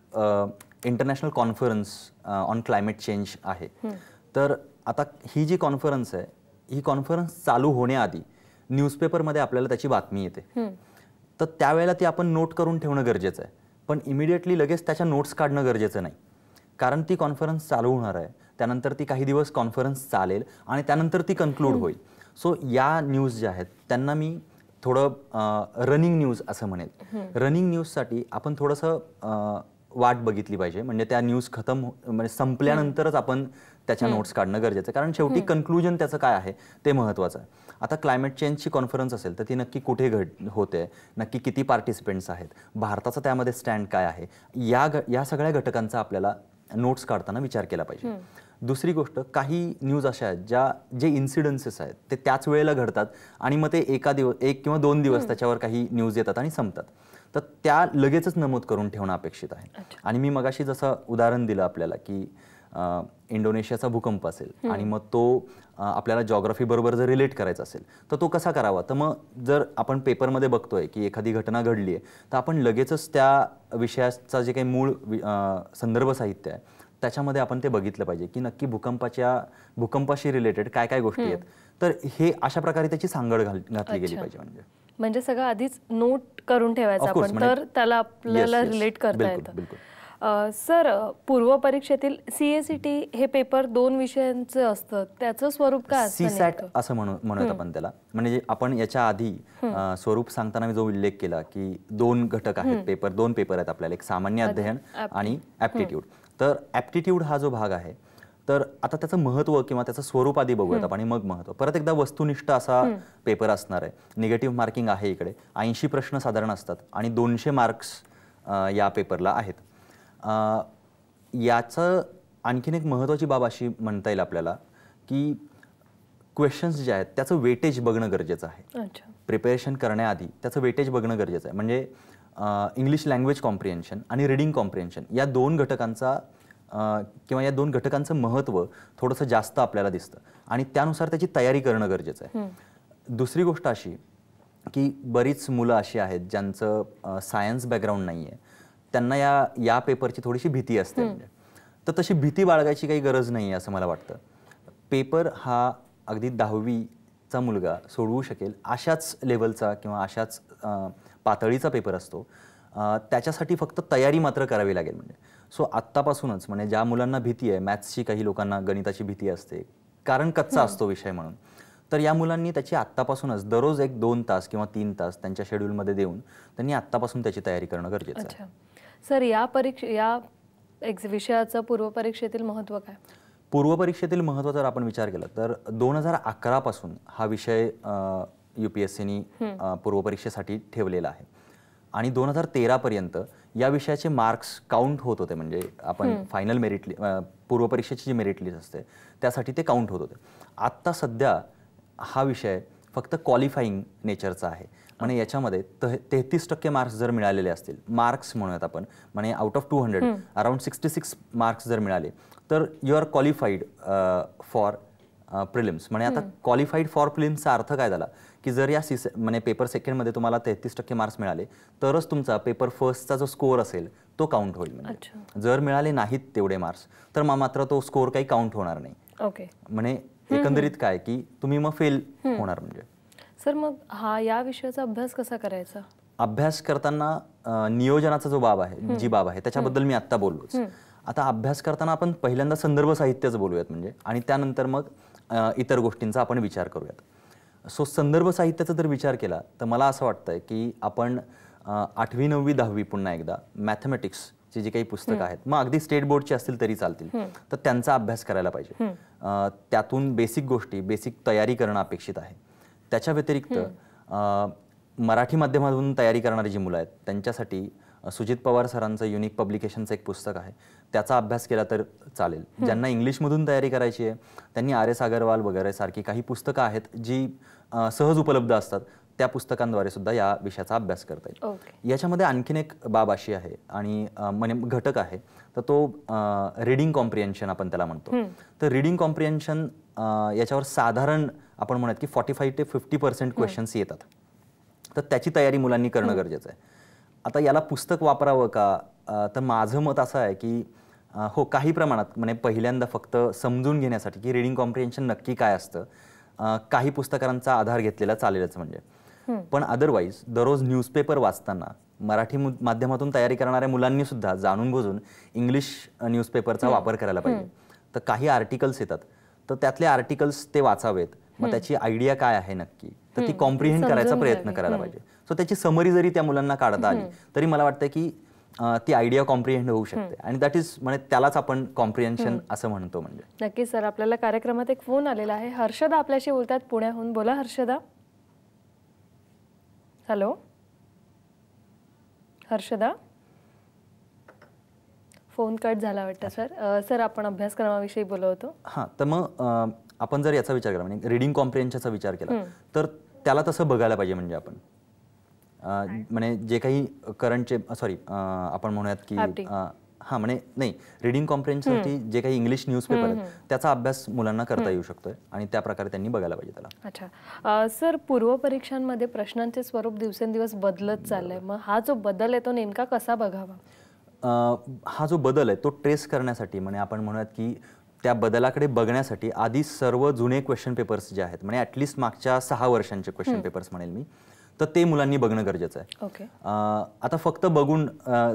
international conference on climate change आहे तर आता ही जी कॉन्फरन्स आहे ही कॉन्फरन्स चालू होण्याआधी न्यूजपेपरमध्ये आपल्याला त्याची बातमी येते तर त्यावेळेला ती आपण नोट करून ठेवणं गरजेचं आहे पण इमिडिएटली लगेच त्याच्या नोट्स काढणं गरजेचं नाही कारण ती कॉन्फरन्स चालू होणार आहे त्यानंतर ती काही दिवस कॉन्फरन्स चालेल आणि त्यानंतर ती कन्क्लूड हो. होईल सो या न्यूज ज्या आहेत त्यांना मी थोडं रनिंग न्यूज असं म्हणेल रनिंग न्यूजसाठी आपण थोडंसं वाट बघितली पाहिजे म्हणजे त्या न्यूज खतम हो, म्हणजे संपल्यानंतरच आपण त्याच्या नोट्स काढणं गरजेचं आहे कारण शेवटी कन्क्लुजन त्याचं काय आहे ते महत्त्वाचं आहे आता क्लायमेट चेंजची कॉन्फरन्स असेल तर ती नक्की कुठे घड होते नक्की किती पार्टिसिपेंट्स आहेत भारताचा त्यामध्ये स्टँड काय आहे या ग या सगळ्या घटकांचा आपल्याला नोट्स काढताना विचार केला पाहिजे दुसरी गोष्ट काही न्यूज अशा आहेत ज्या जे इन्सिडन्सेस आहेत ते त्याच वेळेला घडतात आणि मग ते एका दिवस एक किंवा दोन दिवस त्याच्यावर काही न्यूज येतात आणि संपतात तर त्या लगेचच नमूद करून ठेवणं अपेक्षित आहे आणि मी मगाशी जसं उदाहरण दिलं आपल्याला की इंडोनेशियाचा भूकंप असेल आणि मग तो आपल्याला जॉग्राफी बरोबर जर रिलेट करायचा असेल तर तो कसा करावा तर मग जर आपण पेपरमध्ये बघतोय की एखादी घटना घडली आहे तर आपण लगेचच त्या विषयाचा जे काही मूळ संदर्भ साहित्य आहे त्याच्यामध्ये आपण ते बघितलं पाहिजे की नक्की भूकंपाच्या भूकंपाशी रिलेटेड काय काय गोष्टी आहेत तर हे अशा प्रकारे त्याची सांगड घातली गेली पाहिजे म्हणजे म्हणजे सगळं आधीच नोट करून ठेवायचं आपण म्हणजे तर त्याला आपल्याला रिलेट करता येतं सर पूर्व परीक्षेतील सी एस टी हे पेपर दोन विषयांचं असतं त्याचं स्वरूप काय सी सॅट असं म्हणू म्हणत आपण त्याला म्हणजे आपण याच्या आधी स्वरूप सांगताना मी जो उल्लेख केला की दोन घटक आहेत पेपर दोन पेपर आहेत आपल्याला एक सामान्य अध्ययन आणि ॲप्टिट्यूड तर ॲप्टिट्यूड हा जो भाग आहे तर आता त्याचं महत्त्व किंवा त्याचं स्वरूप आधी बघूयात आपण मग महत्त्व परत एकदा वस्तुनिष्ठ असा पेपर असणार आहे निगेटिव्ह मार्किंग आहे इकडे ऐंशी प्रश्न साधारण असतात आणि दोनशे मार्क्स या पेपरला आहेत याचं आणखीन एक महत्त्वाची बाब अशी म्हणता येईल आपल्याला की क्वेश्चन्स जे आहेत त्याचं वेटेज बघणं गरजेचं आहे प्रिपरेशन करण्याआधी त्याचं वेटेज बघणं गरजेचं आहे म्हणजे इंग्लिश लँग्वेज कॉम्प्रिहेन्शन आणि रिडिंग कॉम्प्रिहेन्शन या दोन घटकांचा किंवा या दोन घटकांचं महत्त्व थोडंसं जास्त आपल्याला दिसतं आणि त्यानुसार त्याची तयारी करणं गरजेचं आहे दुसरी गोष्ट अशी की बरीच मुलं अशी आहेत ज्यांचं सायन्स बॅकग्राऊंड नाही आहे त्यांना या या पेपरची थोडीशी भीती असते तर तशी भीती बाळगायची काही गरज नाही असं मला वाटतं पेपर हा अगदी दहावीचा मुलगा सोडवू शकेल अशाच लेवलचा किंवा अशाच पातळीचा पेपर असतो त्याच्यासाठी फक्त तयारी मात्र करावी लागेल म्हणजे सो आत्तापासूनच म्हणजे ज्या मुलांना भीती आहे मॅथ्सची काही लोकांना गणिताची भीती असते कारण कच्चा असतो विषय म्हणून तर या मुलांनी त्याची आत्तापासूनच दररोज एक दोन तास किंवा तीन तास त्यांच्या शेड्यूलमध्ये देऊन त्यांनी आत्तापासून त्याची तयारी करणं गरजेचं आहे सर या परीक्षे या विषयाचं पूर्वपरीक्षेतील महत्त्व काय पूर्वपरीक्षेतील महत्त्व जर आपण विचार केला तर दोन हजार अकरापासून हा विषय यू पी एस सीनी पूर्वपरीक्षेसाठी ठेवलेला आहे आणि दोन हजार तेरापर्यंत या विषयाचे मार्क्स काउंट होत होते म्हणजे आपण फायनल मेरिट पूर्वपरीक्षेची जी मेरिट लिस्ट असते त्यासाठी ते काउंट होत होते आत्ता सध्या हा विषय फक्त क्वालिफाईंग नेचरचा आहे म्हणे याच्यामध्ये तेहतीस टक्के मार्क्स जर मिळालेले असतील मार्क्स म्हणूयात आपण म्हणे out of two hundred around sixty six marks जर मिळाले तर you are qualified for prelims म्हणजे आता क्वालिफाईड फॉर प्रिलिम्सचा अर्थ काय झाला की जर या सी म्हणजे पेपर सेकंडमध्ये तुम्हाला तेहतीस टक्के मार्क्स मिळाले तरच तुमचा पेपर फर्स्टचा जो स्कोअर असेल तो काउंट होईल म्हणजे जर मिळाले नाहीत तेवढे मार्क्स तर मग मात्र तो स्कोअर काही काउंट होणार नाही म्हणजे एकंदरीत काय की तुम्ही मग फेल होणार म्हणजे सर मग हा या विषयाचा अभ्यास कसा करायचा अभ्यास करताना नियोजनाचा जो बाब आहे जी बाब आहे त्याच्याबद्दल मी आत्ता बोललोच आता अभ्यास करताना आपण पहिल्यांदा संदर्भ साहित्याचं बोलूयात म्हणजे आणि त्यानंतर मग इतर गोष्टींचा आपण विचार करूयात सो संदर्भ साहित्याचा जर विचार केला तर मला असं वाटतंय की आपण आठवी नववी दहावी पुन्हा एकदा मॅथमॅटिक्स ची जी काही पुस्तकं आहेत मग अगदी स्टेट बोर्डची असतील तरी चालतील तर त्यांचा अभ्यास करायला पाहिजे त्यातून बेसिक गोष्टी बेसिक तयारी करणं अपेक्षित आहे त्याच्या व्यतिरिक्त मराठी माध्यमातून तयारी करणारी जी मुलं आहेत त्यांच्यासाठी सुजित पवार सरांचं युनिक पब्लिकेशनचं एक पुस्तक आहे त्याचा अभ्यास केला तर चालेल ज्यांना इंग्लिशमधून तयारी करायची आहे त्यांनी आर एस अगरवाल वगैरे सारखी काही पुस्तकं आहेत जी सहज उपलब्ध असतात त्या पुस्तकांद्वारे सुद्धा या विषयाचा अभ्यास करता येईल याच्यामध्ये आणखीन एक बाब अशी आहे आणि म्हणजे घटक आहे तर तो रीडिंग कॉम्प्रिएन्शन आपण त्याला म्हणतो तर रीडिंग कॉम्प्रिएन्शन याच्यावर साधारण आपण म्हणत की फॉर्टी फाईव्ह ते फिफ्टी पर्सेंट क्वेश्चन्स येतात तर त्याची तयारी मुलांनी करणं गरजेचं आहे आता याला पुस्तक वापरावं का तर माझं मत असं आहे की हो काही प्रमाणात म्हणजे पहिल्यांदा फक्त समजून घेण्यासाठी की रिडिंग कॉम्प्रिहेन्शन नक्की काय असतं काही पुस्तकांचा आधार घेतलेला चालेलच म्हणजे पण अदरवाईज दररोज न्यूजपेपर वाचताना मराठी माध्यमातून तयारी करणाऱ्या मुलांनी सुद्धा जाणून बुजून इंग्लिश न्यूजपेपरचा वापर करायला पाहिजे तर काही आर्टिकल्स येतात तर त्यातले आर्टिकल्स ते वाचावेत मग त्याची आयडिया काय आहे नक्की तर ती कॉम्प्रिहेंड करायचा प्रयत्न करायला पाहिजे सो त्याची समरी जरी त्या मुलांना काढता आली तरी मला वाटतं की ती आयडिया कॉम्प्रिहेंड होऊ शकते आणि दॅट इज म्हणजे त्यालाच आपण कॉम्प्रिहेन्शन असं म्हणतो म्हणजे नक्की सर आपल्याला कार्यक्रमात एक फोन आलेला आहे हर्षदा आपल्याशी बोलतात पुण्याहून बोला Harshada hello Harshada phone cut झाला वाटतं सर सर आपण अभ्यासक्रमाविषयी बोलवतो हां तर मग आपण जर याचा विचार केला म्हणजे रिडिंग कॉम्प्रिहेन्शनचा विचार केला तर त्याला तसं बघायला पाहिजे म्हणजे आपण म्हणजे जे काही करंटचे सॉरी आपण म्हणूयात की हा म्हणजे नाही रिडिंग कॉम्प्रेन्शनसाठी जे काही इंग्लिश न्यूजपेपर आहेत त्याचा अभ्यास मुलांना करता येऊ शकतोय आणि त्या प्रकारे त्यांनी बघायला पाहिजे त्याला अच्छा सर पूर्व परीक्षांमध्ये प्रश्नांचे स्वरूप दिवसेंदिवस बदलत चाललंय मग हा जो बदल आहे तो नेमका कसा बघावा हा जो बदल आहे तो ट्रेस करण्यासाठी म्हणजे आपण म्हणूयात की त्या बदलाकडे बघण्यासाठी आधी सर्व जुने क्वेश्चन पेपर्स जे आहेत म्हणजे ॲटलिस्ट मागच्या सहा वर्षांचे क्वेश्चन पेपर्स म्हणेल मी तर ते मुलांनी बघणं गरजेचं आहे okay. आता फक्त बघून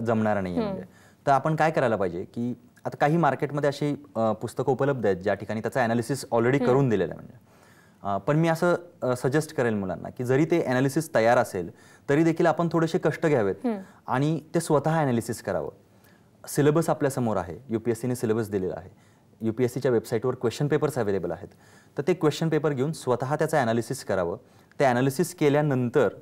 जमणार नाही म्हणजे तर आपण काय करायला पाहिजे की आता काही मार्केटमध्ये अशी पुस्तकं उपलब्ध आहेत ज्या ठिकाणी त्याचं ॲनालिसिस ऑलरेडी करून दिलेलं आहे म्हणजे पण मी असं सजेस्ट करेल मुलांना की जरी ते ॲनालिसिस तयार असेल तरी देखील आपण थोडेसे कष्ट घ्यावेत आणि ते स्वतः ॲनालिसिस करावं सिलेबस आपल्यासमोर आहे यू पी एस सीने सिलेबस दिलेला आहे यू पी एस सीच्या वेबसाईटवर क्वेश्चन पेपर्स अवेलेबल आहेत तर ते क्वेश्चन पेपर घेऊन स्वतः त्याचं अॅनालिसिस करावं ते ॲनालिसिस केल्यानंतर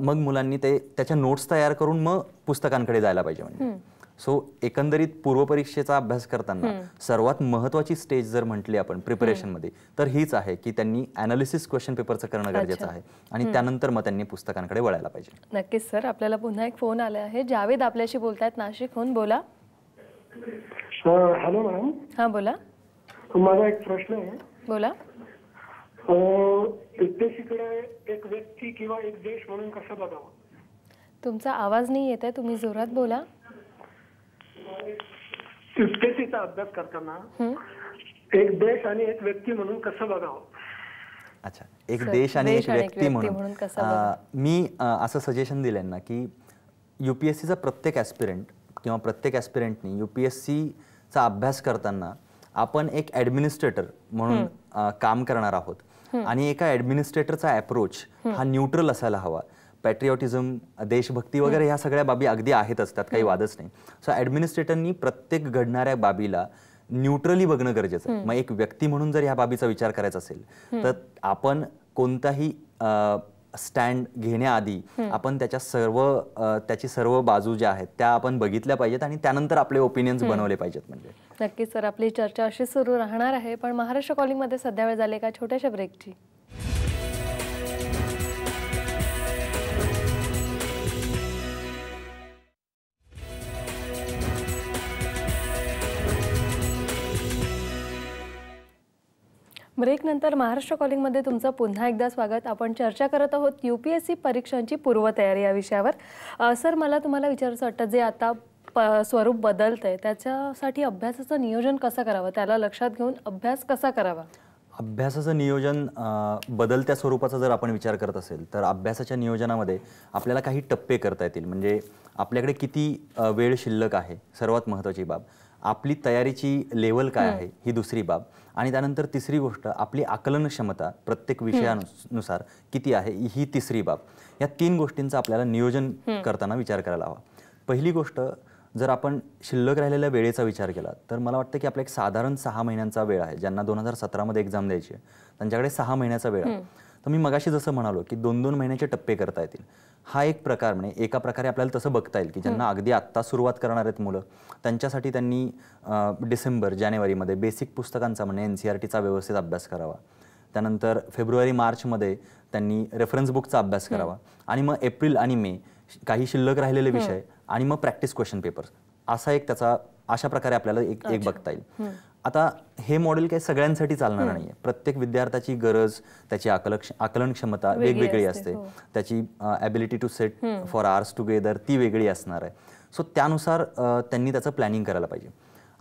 मग मुलांनी ते त्याच्या नोट्स तयार करून मग पुस्तकांकडे जायला पाहिजे म्हणजे सो एकंदरीत पूर्वपरीक्षेचा अभ्यास करताना सर्वात महत्वाची स्टेज जर म्हटली आपण प्रिपरेशनमध्ये तर हीच आहे की त्यांनी अनालिसिस क्वेश्चन पेपरचं करणं गरजेचं आहे आणि त्यानंतर मग त्यांनी पुस्तकांकडे वळायला पाहिजे नक्कीच सर आपल्याला पुन्हा एक फोन आला आहे जावेद आपल्याशी बोलतायत नाशिकहून बोला हॅलो मॅम हा बोला माझा एक प्रश्न आहे बोला एक व्यक्ती किंवा एक देश म्हणून कसं बघावं तुमचा आवाज नाही येत आहे तुम्ही जोरात बोला युपीएससीचा अभ्यास करताना एक देश आणि एक व्यक्ती म्हणून कसं बघावं अच्छा एक देश आणि एक व्यक्ती म्हणून मी असं सजेशन दिलं ना की यू प्रत्येक ॲस्पिरंट किंवा प्रत्येक ॲस्पिरंटनी यू पी एस सीचा अभ्यास करताना आपण एक ॲडमिनिस्ट्रेटर म्हणून काम करणार आहोत आणि एका ॲडमिनिस्ट्रेटरचा अप्रोच हा न्यूट्रल असायला हवा पॅट्रिऑटिझम देशभक्ती वगैरे ह्या सगळ्या बाबी अगदी आहेत असतात काही वादच नाही सो ॲडमिनिस्ट्रेटरनी प्रत्येक घडणाऱ्या बाबीला न्यूट्रली बघणं गरजेचं आहे मग एक व्यक्ती म्हणून जर ह्या बाबीचा विचार करायचा असेल तर आपण कोणताही स्टँड घेण्याआधी आपण त्याच्या सर्व त्याची सर्व बाजू ज्या आहेत त्या आपण बघितल्या पाहिजेत आणि त्यानंतर आपले ओपिनियन्स बनवले पाहिजेत म्हणजे नक्कीच सर आपली चर्चा अशी सुरू राहणार आहे पण महाराष्ट्र कॉलिंगमध्ये सध्या वेळ झाले का छोट्याशा ब्रेकची ब्रेकनंतर महाराष्ट्र कॉलिंगमध्ये तुमचं पुन्हा एकदा स्वागत आपण चर्चा करत आहोत यू पी एस सी परीक्षांची पूर्वतयारी या विषयावर सर मला तुम्हाला विचारायचं वाटतं जे आता प स्वरूप बदलतं आहे त्याच्यासाठी अभ्यासाचं नियोजन कसं करावं त्याला लक्षात घेऊन अभ्यास कसा करावा अभ्यासाचं नियोजन बदलत्या स्वरूपाचा जर आपण विचार करत असेल तर अभ्यासाच्या नियोजनामध्ये आपल्याला काही टप्पे करता येतील म्हणजे आपल्याकडे किती वेळ शिल्लक आहे सर्वात महत्त्वाची बाब आपली तयारीची लेवल काय आहे ही दुसरी बाब आणि त्यानंतर तिसरी गोष्ट आपली आकलन क्षमता प्रत्येक विषयानुसार किती आहे ही तिसरी बाब या तीन गोष्टींचा आपल्याला नियोजन करताना विचार करायला हवा पहिली गोष्ट जर आपण शिल्लक राहिलेल्या वेळेचा विचार केला तर मला वाटतं की आपला एक साधारण सहा महिन्यांचा वेळ आहे ज्यांना दोन हजार सतरामध्ये एक्झाम द्यायची आहे त्यांच्याकडे सहा महिन्याचा वेळ आहे तर मी मगाशी जसं म्हणालो की दोन दोन महिन्याचे टप्पे करता येतील हा एक प्रकार म्हणजे एका प्रकारे आपल्याला तसं बघता येईल की ज्यांना अगदी आत्ता सुरुवात करणार आहेत मुलं त्यांच्यासाठी त्यांनी डिसेंबर जानेवारीमध्ये बेसिक पुस्तकांचा म्हणजे एन सी आर e टीचा व्यवस्थित अभ्यास करावा त्यानंतर फेब्रुवारी मार्चमध्ये त्यांनी रेफरन्स बुकचा अभ्यास करावा आणि मग एप्रिल आणि मे काही शिल्लक राहिलेले विषय आणि मग प्रॅक्टिस क्वेश्चन पेपर्स असा एक त्याचा अशा प्रकारे आपल्याला एक एक बघता येईल आता हे मॉडेल काही सगळ्यांसाठी चालणार नाही प्रत्येक विद्यार्थ्याची गरज त्याची आकलक्ष आकलन क्षमता वेगवेगळी असते हो. त्याची ability to set for hours together ती वेगळी असणार आहे सो त्यानुसार त्यांनी त्याचं प्लॅनिंग करायला पाहिजे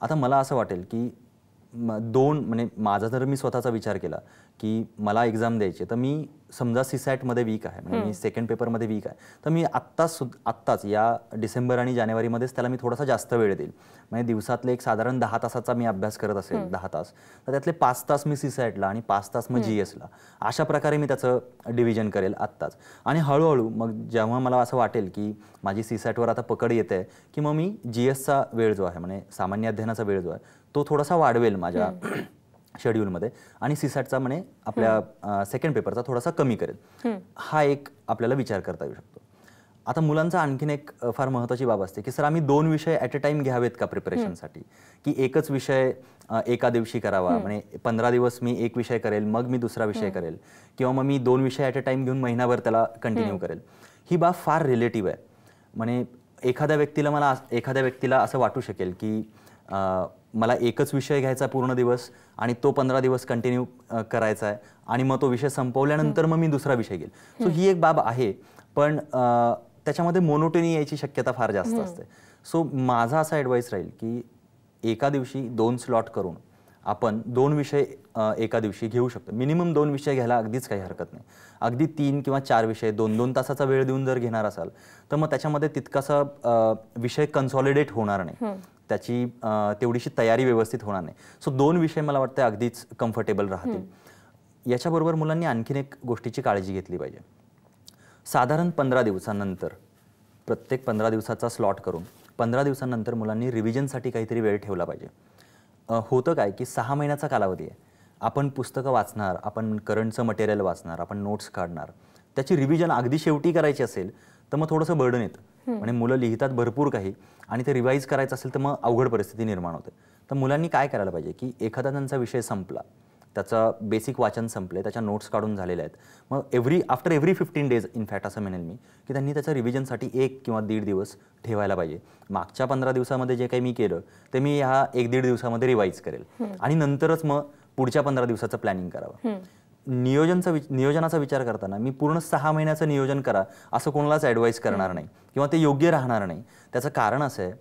आता मला असं वाटेल की दोन म्हणजे माझा जर मी स्वतःचा विचार केला की मला एक्झाम द्यायची तर मी समजा सीसॅटमध्ये वीक आहे म्हणजे मी सेकंड पेपरमध्ये वीक आहे तर मी आत्ताच सु आत्ताच या डिसेंबर आणि जानेवारीमध्येच त्याला मी थोडासा जास्त वेळ देईल म्हणजे दिवसातले एक साधारण दहा तासाचा मी अभ्यास करत असेल दहा तास तर त्यातले पाच तास मी सीसॅटला आणि पाच तास मग जी एसला अशा प्रकारे मी त्याचं डिव्हिजन करेल आत्ताच आणि हळूहळू मग जेव्हा मला असं वाटेल की माझी सीसॅटवर आता पकड येते की मग मी जी एसचा वेळ जो आहे म्हणजे सामान्य अध्ययनाचा वेळ जो आहे तो थोडासा वाढवेल माझ्या शेड्यूलमध्ये आणि सीसॅटचा म्हणे आपल्या सेकंड पेपरचा थोडासा कमी करेल हा एक आपल्याला विचार करता येऊ शकतो आता मुलांचा आणखीन एक फार महत्वाची बाब असते की सर आम्ही दोन विषय ॲट अ टाइम घ्यावेत का प्रिपरेशनसाठी की एकच विषय एका दिवशी करावा म्हणजे पंधरा दिवस मी एक विषय करेल मग मी दुसरा विषय करेल किंवा मग मी दोन विषय ॲट अ टाइम घेऊन महिनाभर त्याला कंटिन्यू करेल ही बाब फार रिलेटिव्ह आहे म्हणजे एखाद्या व्यक्तीला मला एखाद्या व्यक्तीला असं वाटू शकेल की मला एकच विषय घ्यायचा पूर्ण दिवस आणि तो पंधरा दिवस कंटिन्यू करायचा आहे आणि मग तो विषय संपवल्यानंतर मग मी दुसरा विषय घेईल सो ही एक बाब आहे पण त्याच्यामध्ये मोनोटोनी यायची शक्यता फार जास्त असते सो माझा असा ॲडवाईस राहील की एका दिवशी दोन स्लॉट करून आपण दोन विषय एका दिवशी घेऊ शकतो मिनिमम दोन विषय घ्यायला अगदीच काही हरकत नाही अगदी तीन किंवा चार विषय दोन दोन तासाचा वेळ देऊन जर घेणार असाल तर मग त्याच्यामध्ये तितकासा विषय कन्सॉलिडेट होणार नाही त्याची तेवढीशी तयारी व्यवस्थित होणार नाही सो दोन विषय मला वाटतं अगदीच कम्फर्टेबल राहतील याच्याबरोबर मुलांनी आणखीन एक गोष्टीची काळजी घेतली पाहिजे साधारण पंधरा दिवसानंतर प्रत्येक पंधरा दिवसाचा स्लॉट करून पंधरा दिवसानंतर मुलांनी रिव्हिजनसाठी काहीतरी वेळ ठेवला पाहिजे होतं काय की सहा महिन्याचा कालावधी आहे आपण पुस्तकं वाचणार आपण करंटचं मटेरियल वाचणार आपण नोट्स काढणार त्याची रिव्हिजन अगदी शेवटी करायची असेल तर मग थोडंसं बर्डन येतं म्हणजे मुलं लिहितात भरपूर काही आणि ते रिवाईज करायचं असेल तर मग अवघड परिस्थिती निर्माण होते तर मुलांनी काय करायला पाहिजे की एखादा त्यांचा विषय संपला त्याचा बेसिक वाचन संपले त्याच्या नोट्स काढून झालेल्या आहेत मग every after every fifteen days in fact असं म्हणेल मी की त्यांनी त्याच्या रिव्हिजनसाठी एक किंवा दीड दिवस ठेवायला पाहिजे मागच्या पंधरा दिवसामध्ये जे काही मी केलं ते मी ह्या एक दीड दिवसामध्ये रिवाईज करेल आणि नंतरच मग पुढच्या पंधरा दिवसाचं प्लॅनिंग करावं नियोजनचा विच नियोजनाचा विचार करताना मी पूर्ण सहा महिन्याचं नियोजन करा असं कोणालाच ॲडवाईस करणार नाही किंवा ते योग्य राहणार नाही त्याचं कारण असं आहे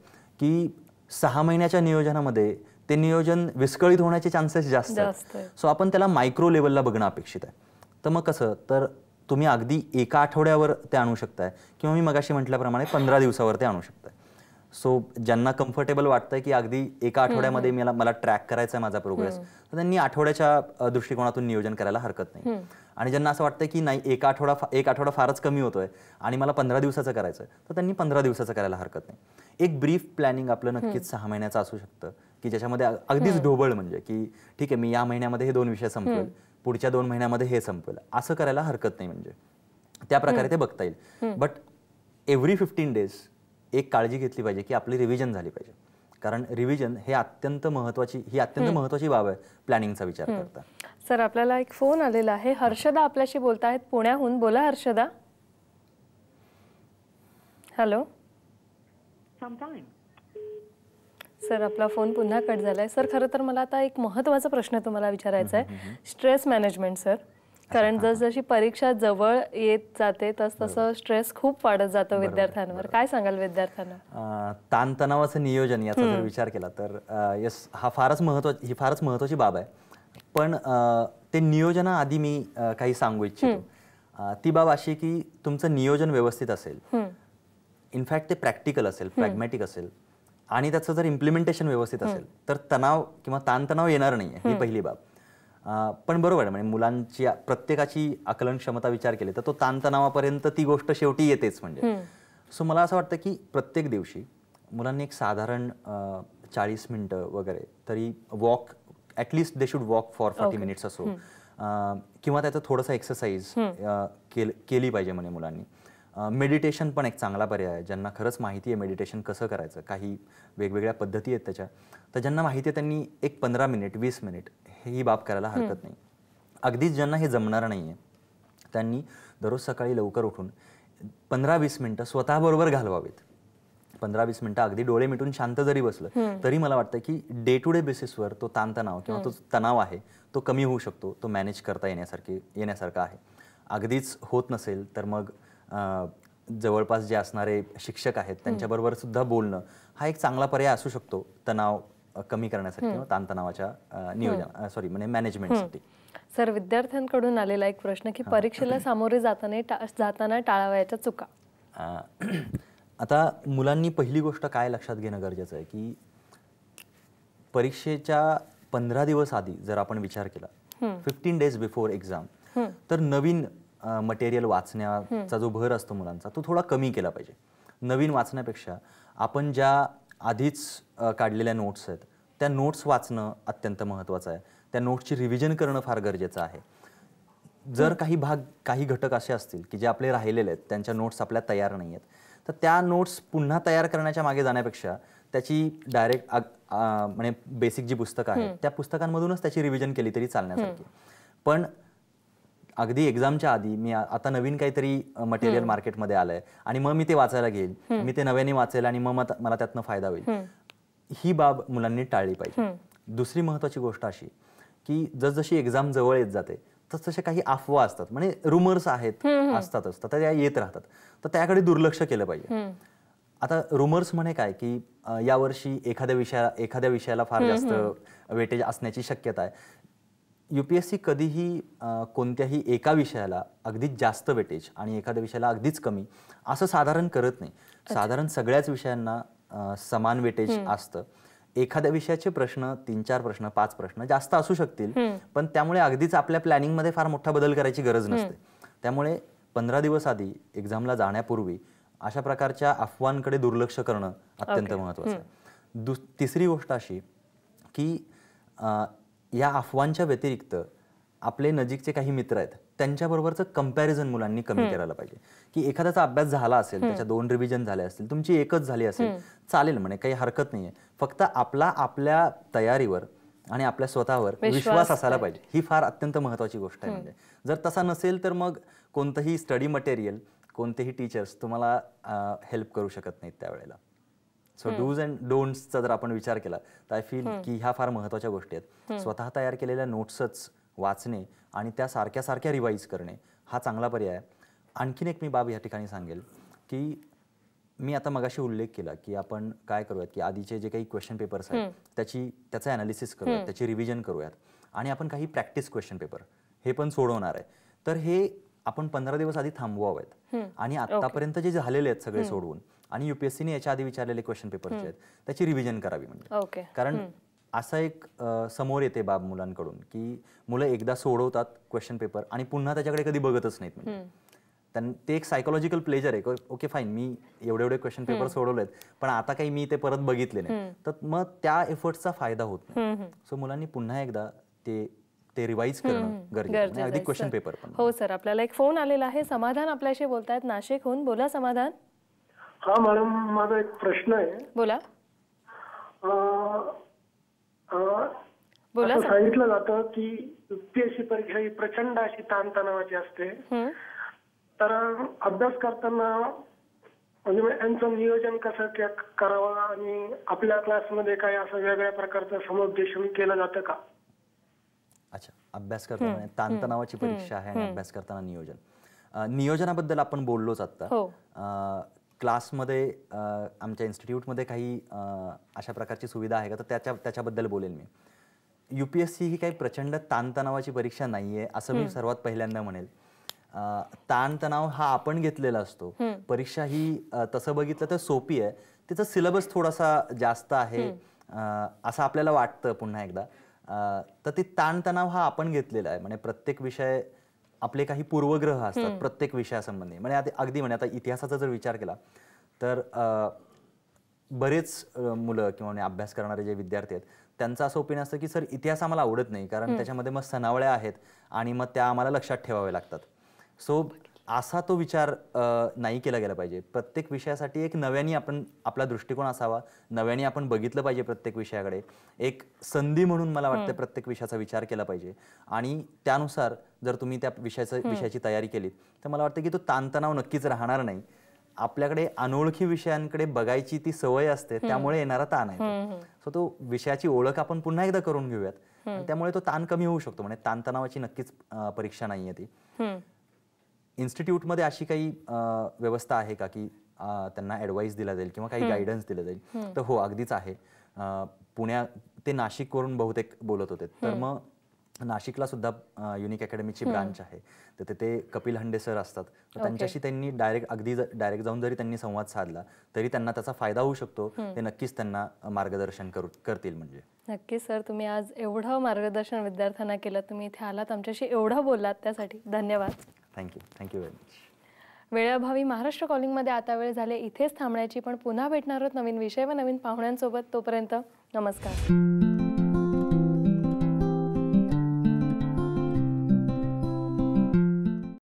की सहा महिन्याच्या नियोजनामध्ये ते नियोजन विस्कळीत होण्याचे चान्सेस जास्त आहेत सो आपण त्याला मायक्रो लेवलला बघणं अपेक्षित आहे तर मग कसं तर तुम्ही अगदी एका आठवड्यावर ते आणू शकताय किंवा मी मगाशी म्हटल्याप्रमाणे पंधरा दिवसावर ते आणू शकता सो ज्यांना कम्फर्टेबल वाटतंय की अगदी एका आठवड्यामध्ये मला मला ट्रॅक करायचा आहे माझा प्रोग्रेस तर त्यांनी आठवड्याच्या दृष्टिकोनातून नियोजन करायला हरकत नाही आणि ज्यांना असं वाटतं की नाही एक आठवडा एक आठवडा फारच कमी होतोय आणि मला पंधरा दिवसाचं करायचं तर त्यांनी पंधरा दिवसाचं करायला हरकत नाही एक ब्रीफ प्लॅनिंग आपलं नक्कीच सहा महिन्याचं असू शकतं की ज्याच्यामध्ये अगदीच ढोबळ म्हणजे की ठीक आहे मी या महिन्यामध्ये हे दोन विषय संपवेल पुढच्या दोन महिन्यामध्ये हे संपवेल असं करायला हरकत नाही म्हणजे त्या प्रकारे ते बघता येईल बट एव्हरी फिफ्टीन डेज एक काळजी घेतली पाहिजे की आपली रिव्हिजन झाली पाहिजे कारण रिव्हिजन हे अत्यंत महत्वाची ही अत्यंत महत्वाची बाब आहे प्लॅनिंगचा विचार करता सर आपल्याला एक फोन आलेला आहे हर्षदा आपल्याशी बोलत आहेत पुण्याहून बोला हर्षदा हॅलो सर आपला फोन पुन्हा कट झालाय सर खरं तर मला आता एक महत्वाचा प्रश्न तुम्हाला विचारायचा आहे स्ट्रेस मॅनेजमेंट सर कारण जशी परीक्षा जवळ येत जाते तस तसं स्ट्रेस खूप वाढत जातो विद्यार्थ्यांवर काय सांगाल विद्यार्थ्यांना ताणतणावाचं नियोजन याचा जर विचार केला तर यस हा फारच महत्वाची ही फारच महत्वाची बाब आहे पण ते आधी मी काही सांगू इच्छितो ती बाब अशी की तुमचं नियोजन व्यवस्थित असेल इनफॅक्ट ते प्रॅक्टिकल असेल प्रॅग्मॅटिक असेल आणि त्याचं जर इम्प्लिमेंटेशन व्यवस्थित असेल तर तणाव किंवा ताणतणाव येणार नाही ही पहिली बाब पण बरोबर आहे म्हणजे मुलांची प्रत्येकाची आकलन क्षमता विचार केली तर तो ताणतणावापर्यंत ती गोष्ट शेवटी येतेच म्हणजे सो मला असं वाटतं की प्रत्येक दिवशी मुलांनी एक साधारण चाळीस मिनटं वगैरे तरी walk at least they should walk for forty minutes असो किंवा त्याचं थोडंसं एक्सरसाइज केली पाहिजे म्हणे मुलांनी मेडिटेशन पण एक चांगला पर्याय आहे ज्यांना खरंच माहिती आहे मेडिटेशन कसं करायचं काही वेगवेगळ्या पद्धती आहेत त्याच्या तर ज्यांना माहिती आहे त्यांनी एक पंधरा मिनिट वीस मिनिट ही बाब करायला हरकत नाही अगदीच ज्यांना हे जमणार नाही आहे त्यांनी दररोज सकाळी लवकर उठून पंधरा वीस मिनटं स्वतःबरोबर घालवावेत पंधरा वीस मिनटं अगदी डोळे मिटून शांत जरी बसलं तरी मला वाटतं की डे टू डे बेसिसवर तो ताणतणाव किंवा तो तणाव आहे तो कमी होऊ शकतो तो मॅनेज करता येण्यासारखे येण्यासारखा आहे अगदीच होत नसेल तर मग जवळपास जे असणारे शिक्षक आहेत त्यांच्याबरोबर सुद्धा बोलणं हा एक चांगला पर्याय असू शकतो तणाव कमी करण्यासाठी किंवा ताणतणावाच्या नियोजन सॉरी म्हणजे मॅनेजमेंटसाठी सर विद्यार्थ्यांकडून आलेला एक प्रश्न की परीक्षेला सामोरे जाताना जाताना टाळावयाच्या चुका आता मुलांनी पहिली गोष्ट काय लक्षात घेणं गरजेचं आहे की परीक्षेच्या पंधरा दिवस आधी जर आपण विचार केला फिफ्टीन डेज बिफोर एक्झाम तर नवीन मटेरियल वाचण्याचा जो भर असतो मुलांचा तो थोडा कमी केला पाहिजे नवीन वाचण्यापेक्षा आपण ज्या आधीच काढलेल्या नोट्स आहेत त्या नोट्स वाचणं अत्यंत महत्त्वाचं आहे त्या नोट्सची रिव्हिजन करणं फार गरजेचं आहे जर काही भाग काही घटक असे असतील की जे आपले राहिलेले आहेत त्यांच्या नोट्स आपल्या तयार नाही आहेत तर त्या नोट्स पुन्हा तयार करण्याच्या मागे जाण्यापेक्षा त्याची डायरेक्ट म्हणजे बेसिक जी पुस्तकं आहेत त्या पुस्तकांमधूनच त्याची रिव्हिजन केली तरी चालण्यासारखी पण अगदी एक्झामच्या आधी मी आता नवीन काहीतरी मटेरियल मार्केटमध्ये आलंय आणि मग मी ते वाचायला घेईल मी ते नव्याने वाचेल आणि मग मला त्यातनं फायदा होईल ही बाब मुलांनी टाळली पाहिजे दुसरी महत्वाची गोष्ट अशी की जसजशी एक्झाम जवळ येत जाते तसे काही अफवा असतात म्हणजे रुमर्स आहेत असतात तर त्या येत राहतात तर त्याकडे दुर्लक्ष केलं पाहिजे आता रुमर्स म्हणे काय की यावर्षी एखाद्या विषया एखाद्या विषयाला फार जास्त वेटेज असण्याची शक्यता आहे यू पी एस सी कधीही कोणत्याही एका विषयाला अगदीच जास्त वेटेज आणि एखाद्या विषयाला अगदीच कमी असं साधारण करत नाही साधारण सगळ्याच विषयांना समान वेटेज असतं एखाद्या विषयाचे प्रश्न तीन चार प्रश्न पाच प्रश्न जास्त असू शकतील पण त्यामुळे अगदीच आपल्या प्लॅनिंगमध्ये फार मोठा बदल करायची गरज नसते त्यामुळे पंधरा दिवस आधी एक्झामला जाण्यापूर्वी अशा प्रकारच्या अफवांकडे दुर्लक्ष करणं अत्यंत महत्त्वाचं आहे तिसरी गोष्ट अशी की या अफवांच्या व्यतिरिक्त आपले नजीकचे काही मित्र आहेत त्यांच्याबरोबरचं कम्पॅरिझन मुलांनी कमी करायला पाहिजे की एखाद्याचा अभ्यास झाला असेल त्याच्या दोन रिव्हिजन झाले असतील तुमची एकच झाली असेल चालेल म्हणे काही हरकत नाहीये फक्त आपला आपल्या तयारीवर आणि आपल्या स्वतःवर विश्वास असायला पाहिजे ही फार अत्यंत महत्वाची गोष्ट आहे म्हणजे जर तसा नसेल तर मग कोणतंही स्टडी मटेरियल कोणतेही टीचर्स तुम्हाला हेल्प करू शकत नाहीत त्यावेळेला सो डूज अँड डोंट्सचा जर आपण विचार केला तर आय फील की ह्या फार महत्वाच्या गोष्टी आहेत स्वतः तयार केलेल्या नोट्सच वाचणे आणि त्या सारख्या सारख्या रिवाईज करणे हा चांगला पर्याय आहे आणखीन एक मी बाब या ठिकाणी सांगेल की मी आता मगाशी उल्लेख केला की आपण काय करूयात की आधीचे जे काही क्वेश्चन पेपर्स आहेत त्याची त्याचं अनालिसिस करूयात त्याची रिव्हिजन करूयात आणि आपण काही प्रॅक्टिस क्वेश्चन पेपर हे पण सोडवणार आहे तर हे आपण पंधरा दिवस आधी थांबवावेत आणि आतापर्यंत जे झालेले आहेत सगळे सोडवून आणि युपीएससीने याच्या आधी विचारलेले क्वेश्चन पेपर आहेत त्याची रिव्हिजन करावी म्हणजे कारण असा एक समोर येते बाब मुलांकडून की मुलं एकदा सोडवतात क्वेश्चन पेपर आणि पुन्हा त्याच्याकडे कधी बघतच नाहीत म्हणजे ते एक सायकोलॉजिकल प्लेजर आहे ओके फाईन मी एवढे एवढे क्वेश्चन पेपर सोडवलेत पण आता काही मी ते परत बघितले नाही तर मग त्या एफर्टचा फायदा होत नाही सो मुलांनी पुन्हा एकदा ते ते रिवाईज करणं गरजेचं क्वेश्चन पेपर पण हो सर आपल्याला एक फोन आलेला आहे समाधान आपल्याशी बोलतायत नाशिकहून बोला समाधान हा मॅडम माझा एक प्रश्न आहे बोला बोला सांगितलं जातं की युपीएससी परीक्षा ही प्रचंड अशी ताणतणावाची असते तर अभ्यास करताना म्हणजे यांचं नियोजन कसं करावं आणि आपल्या क्लासमध्ये काही असं वेगळ्या प्रकारचं समुपदेशन केलं जातं का अच्छा अभ्यास करताना म्हणजे ताणतणावाची परीक्षा आहे आणि अभ्यास करताना नियोजन नियोजनाबद्दल आपण बोललोच आता हो. क्लासमध्ये आमच्या इन्स्टिट्यूटमध्ये काही अशा प्रकारची सुविधा आहे का तर त्याच्या त्याच्याबद्दल बोलेल मी यू पी एस सी ही काही प्रचंड ताणतणावाची परीक्षा नाही आहे असं मी सर्वात पहिल्यांदा म्हणेल ताणतणाव हा आपण घेतलेला असतो परीक्षा ही तसं बघितलं तर सोपी आहे तिचा सिलेबस थोडासा जास्त आहे असं आपल्याला वाटतं पुन्हा एकदा तर ती ताणतणाव हा आपण घेतलेला आहे म्हणजे प्रत्येक विषय आपले काही पूर्वग्रह असतात प्रत्येक विषयासंबंधी म्हणजे अगदी म्हणजे आता इतिहासाचा जर विचार केला तर बरेच मुलं किंवा अभ्यास करणारे जे विद्यार्थी आहेत त्यांचं असं ओपिनियन असतं की सर इतिहास आम्हाला आवडत नाही कारण त्याच्यामध्ये मग सणावळ्या आहेत आणि मग त्या आम्हाला लक्षात ठेवाव्या लागतात सो असा तो विचार नाही केला गेला पाहिजे प्रत्येक विषयासाठी एक नव्याने आपण आपला दृष्टिकोन असावा नव्याने आपण बघितलं पाहिजे प्रत्येक विषयाकडे एक संधी म्हणून मला वाटतं प्रत्येक विषयाचा विचार केला पाहिजे आणि त्यानुसार जर तुम्ही त्या विषयाचं विषयाची तयारी केली तर मला वाटतं की तो ताणतणाव नक्कीच राहणार नाही आपल्याकडे अनोळखी विषयांकडे बघायची ती सवय असते त्यामुळे येणारा ताण आहे सो तो विषयाची ओळख आपण पुन्हा एकदा करून घेऊयात त्यामुळे तो ताण कमी होऊ शकतो म्हणजे ताणतणावाची नक्कीच परीक्षा नाही आहे ती इन्स्टिट्यूटमध्ये अशी काही व्यवस्था आहे का की त्यांना ॲडवाईस दिला जाईल किंवा काही गायडन्स दिलं जाईल तर हो अगदीच आहे पुण्या ते नाशिकवरून बहुतेक बोलत होते तर मग नाशिकला सुद्धा युनिक अकॅडमीची ब्रांच आहे तर तिथे कपिल हंडे सर असतात त्यांच्याशी त्यांनी डायरेक्ट अगदी डायरेक्ट जाऊन जरी त्यांनी संवाद साधला तरी त्यांना त्याचा फायदा होऊ शकतो ते नक्कीच त्यांना मार्गदर्शन करू करतील म्हणजे नक्की सर तुम्ही आज एवढं मार्गदर्शन विद्यार्थ्यांना केलं तुम्ही इथे आलात आमच्याशी एवढं बोललात त्यासाठी धन्यवाद थँक्यू थँक्यू व्हेरी मच वेळाभावी महाराष्ट्र कॉलिंगमध्ये आता वेळ झाले इथेच थांबण्याची पण पुन्हा भेटणार आहोत नवीन विषय व नवीन पाहुण्यांसोबत तोपर्यंत नमस्कार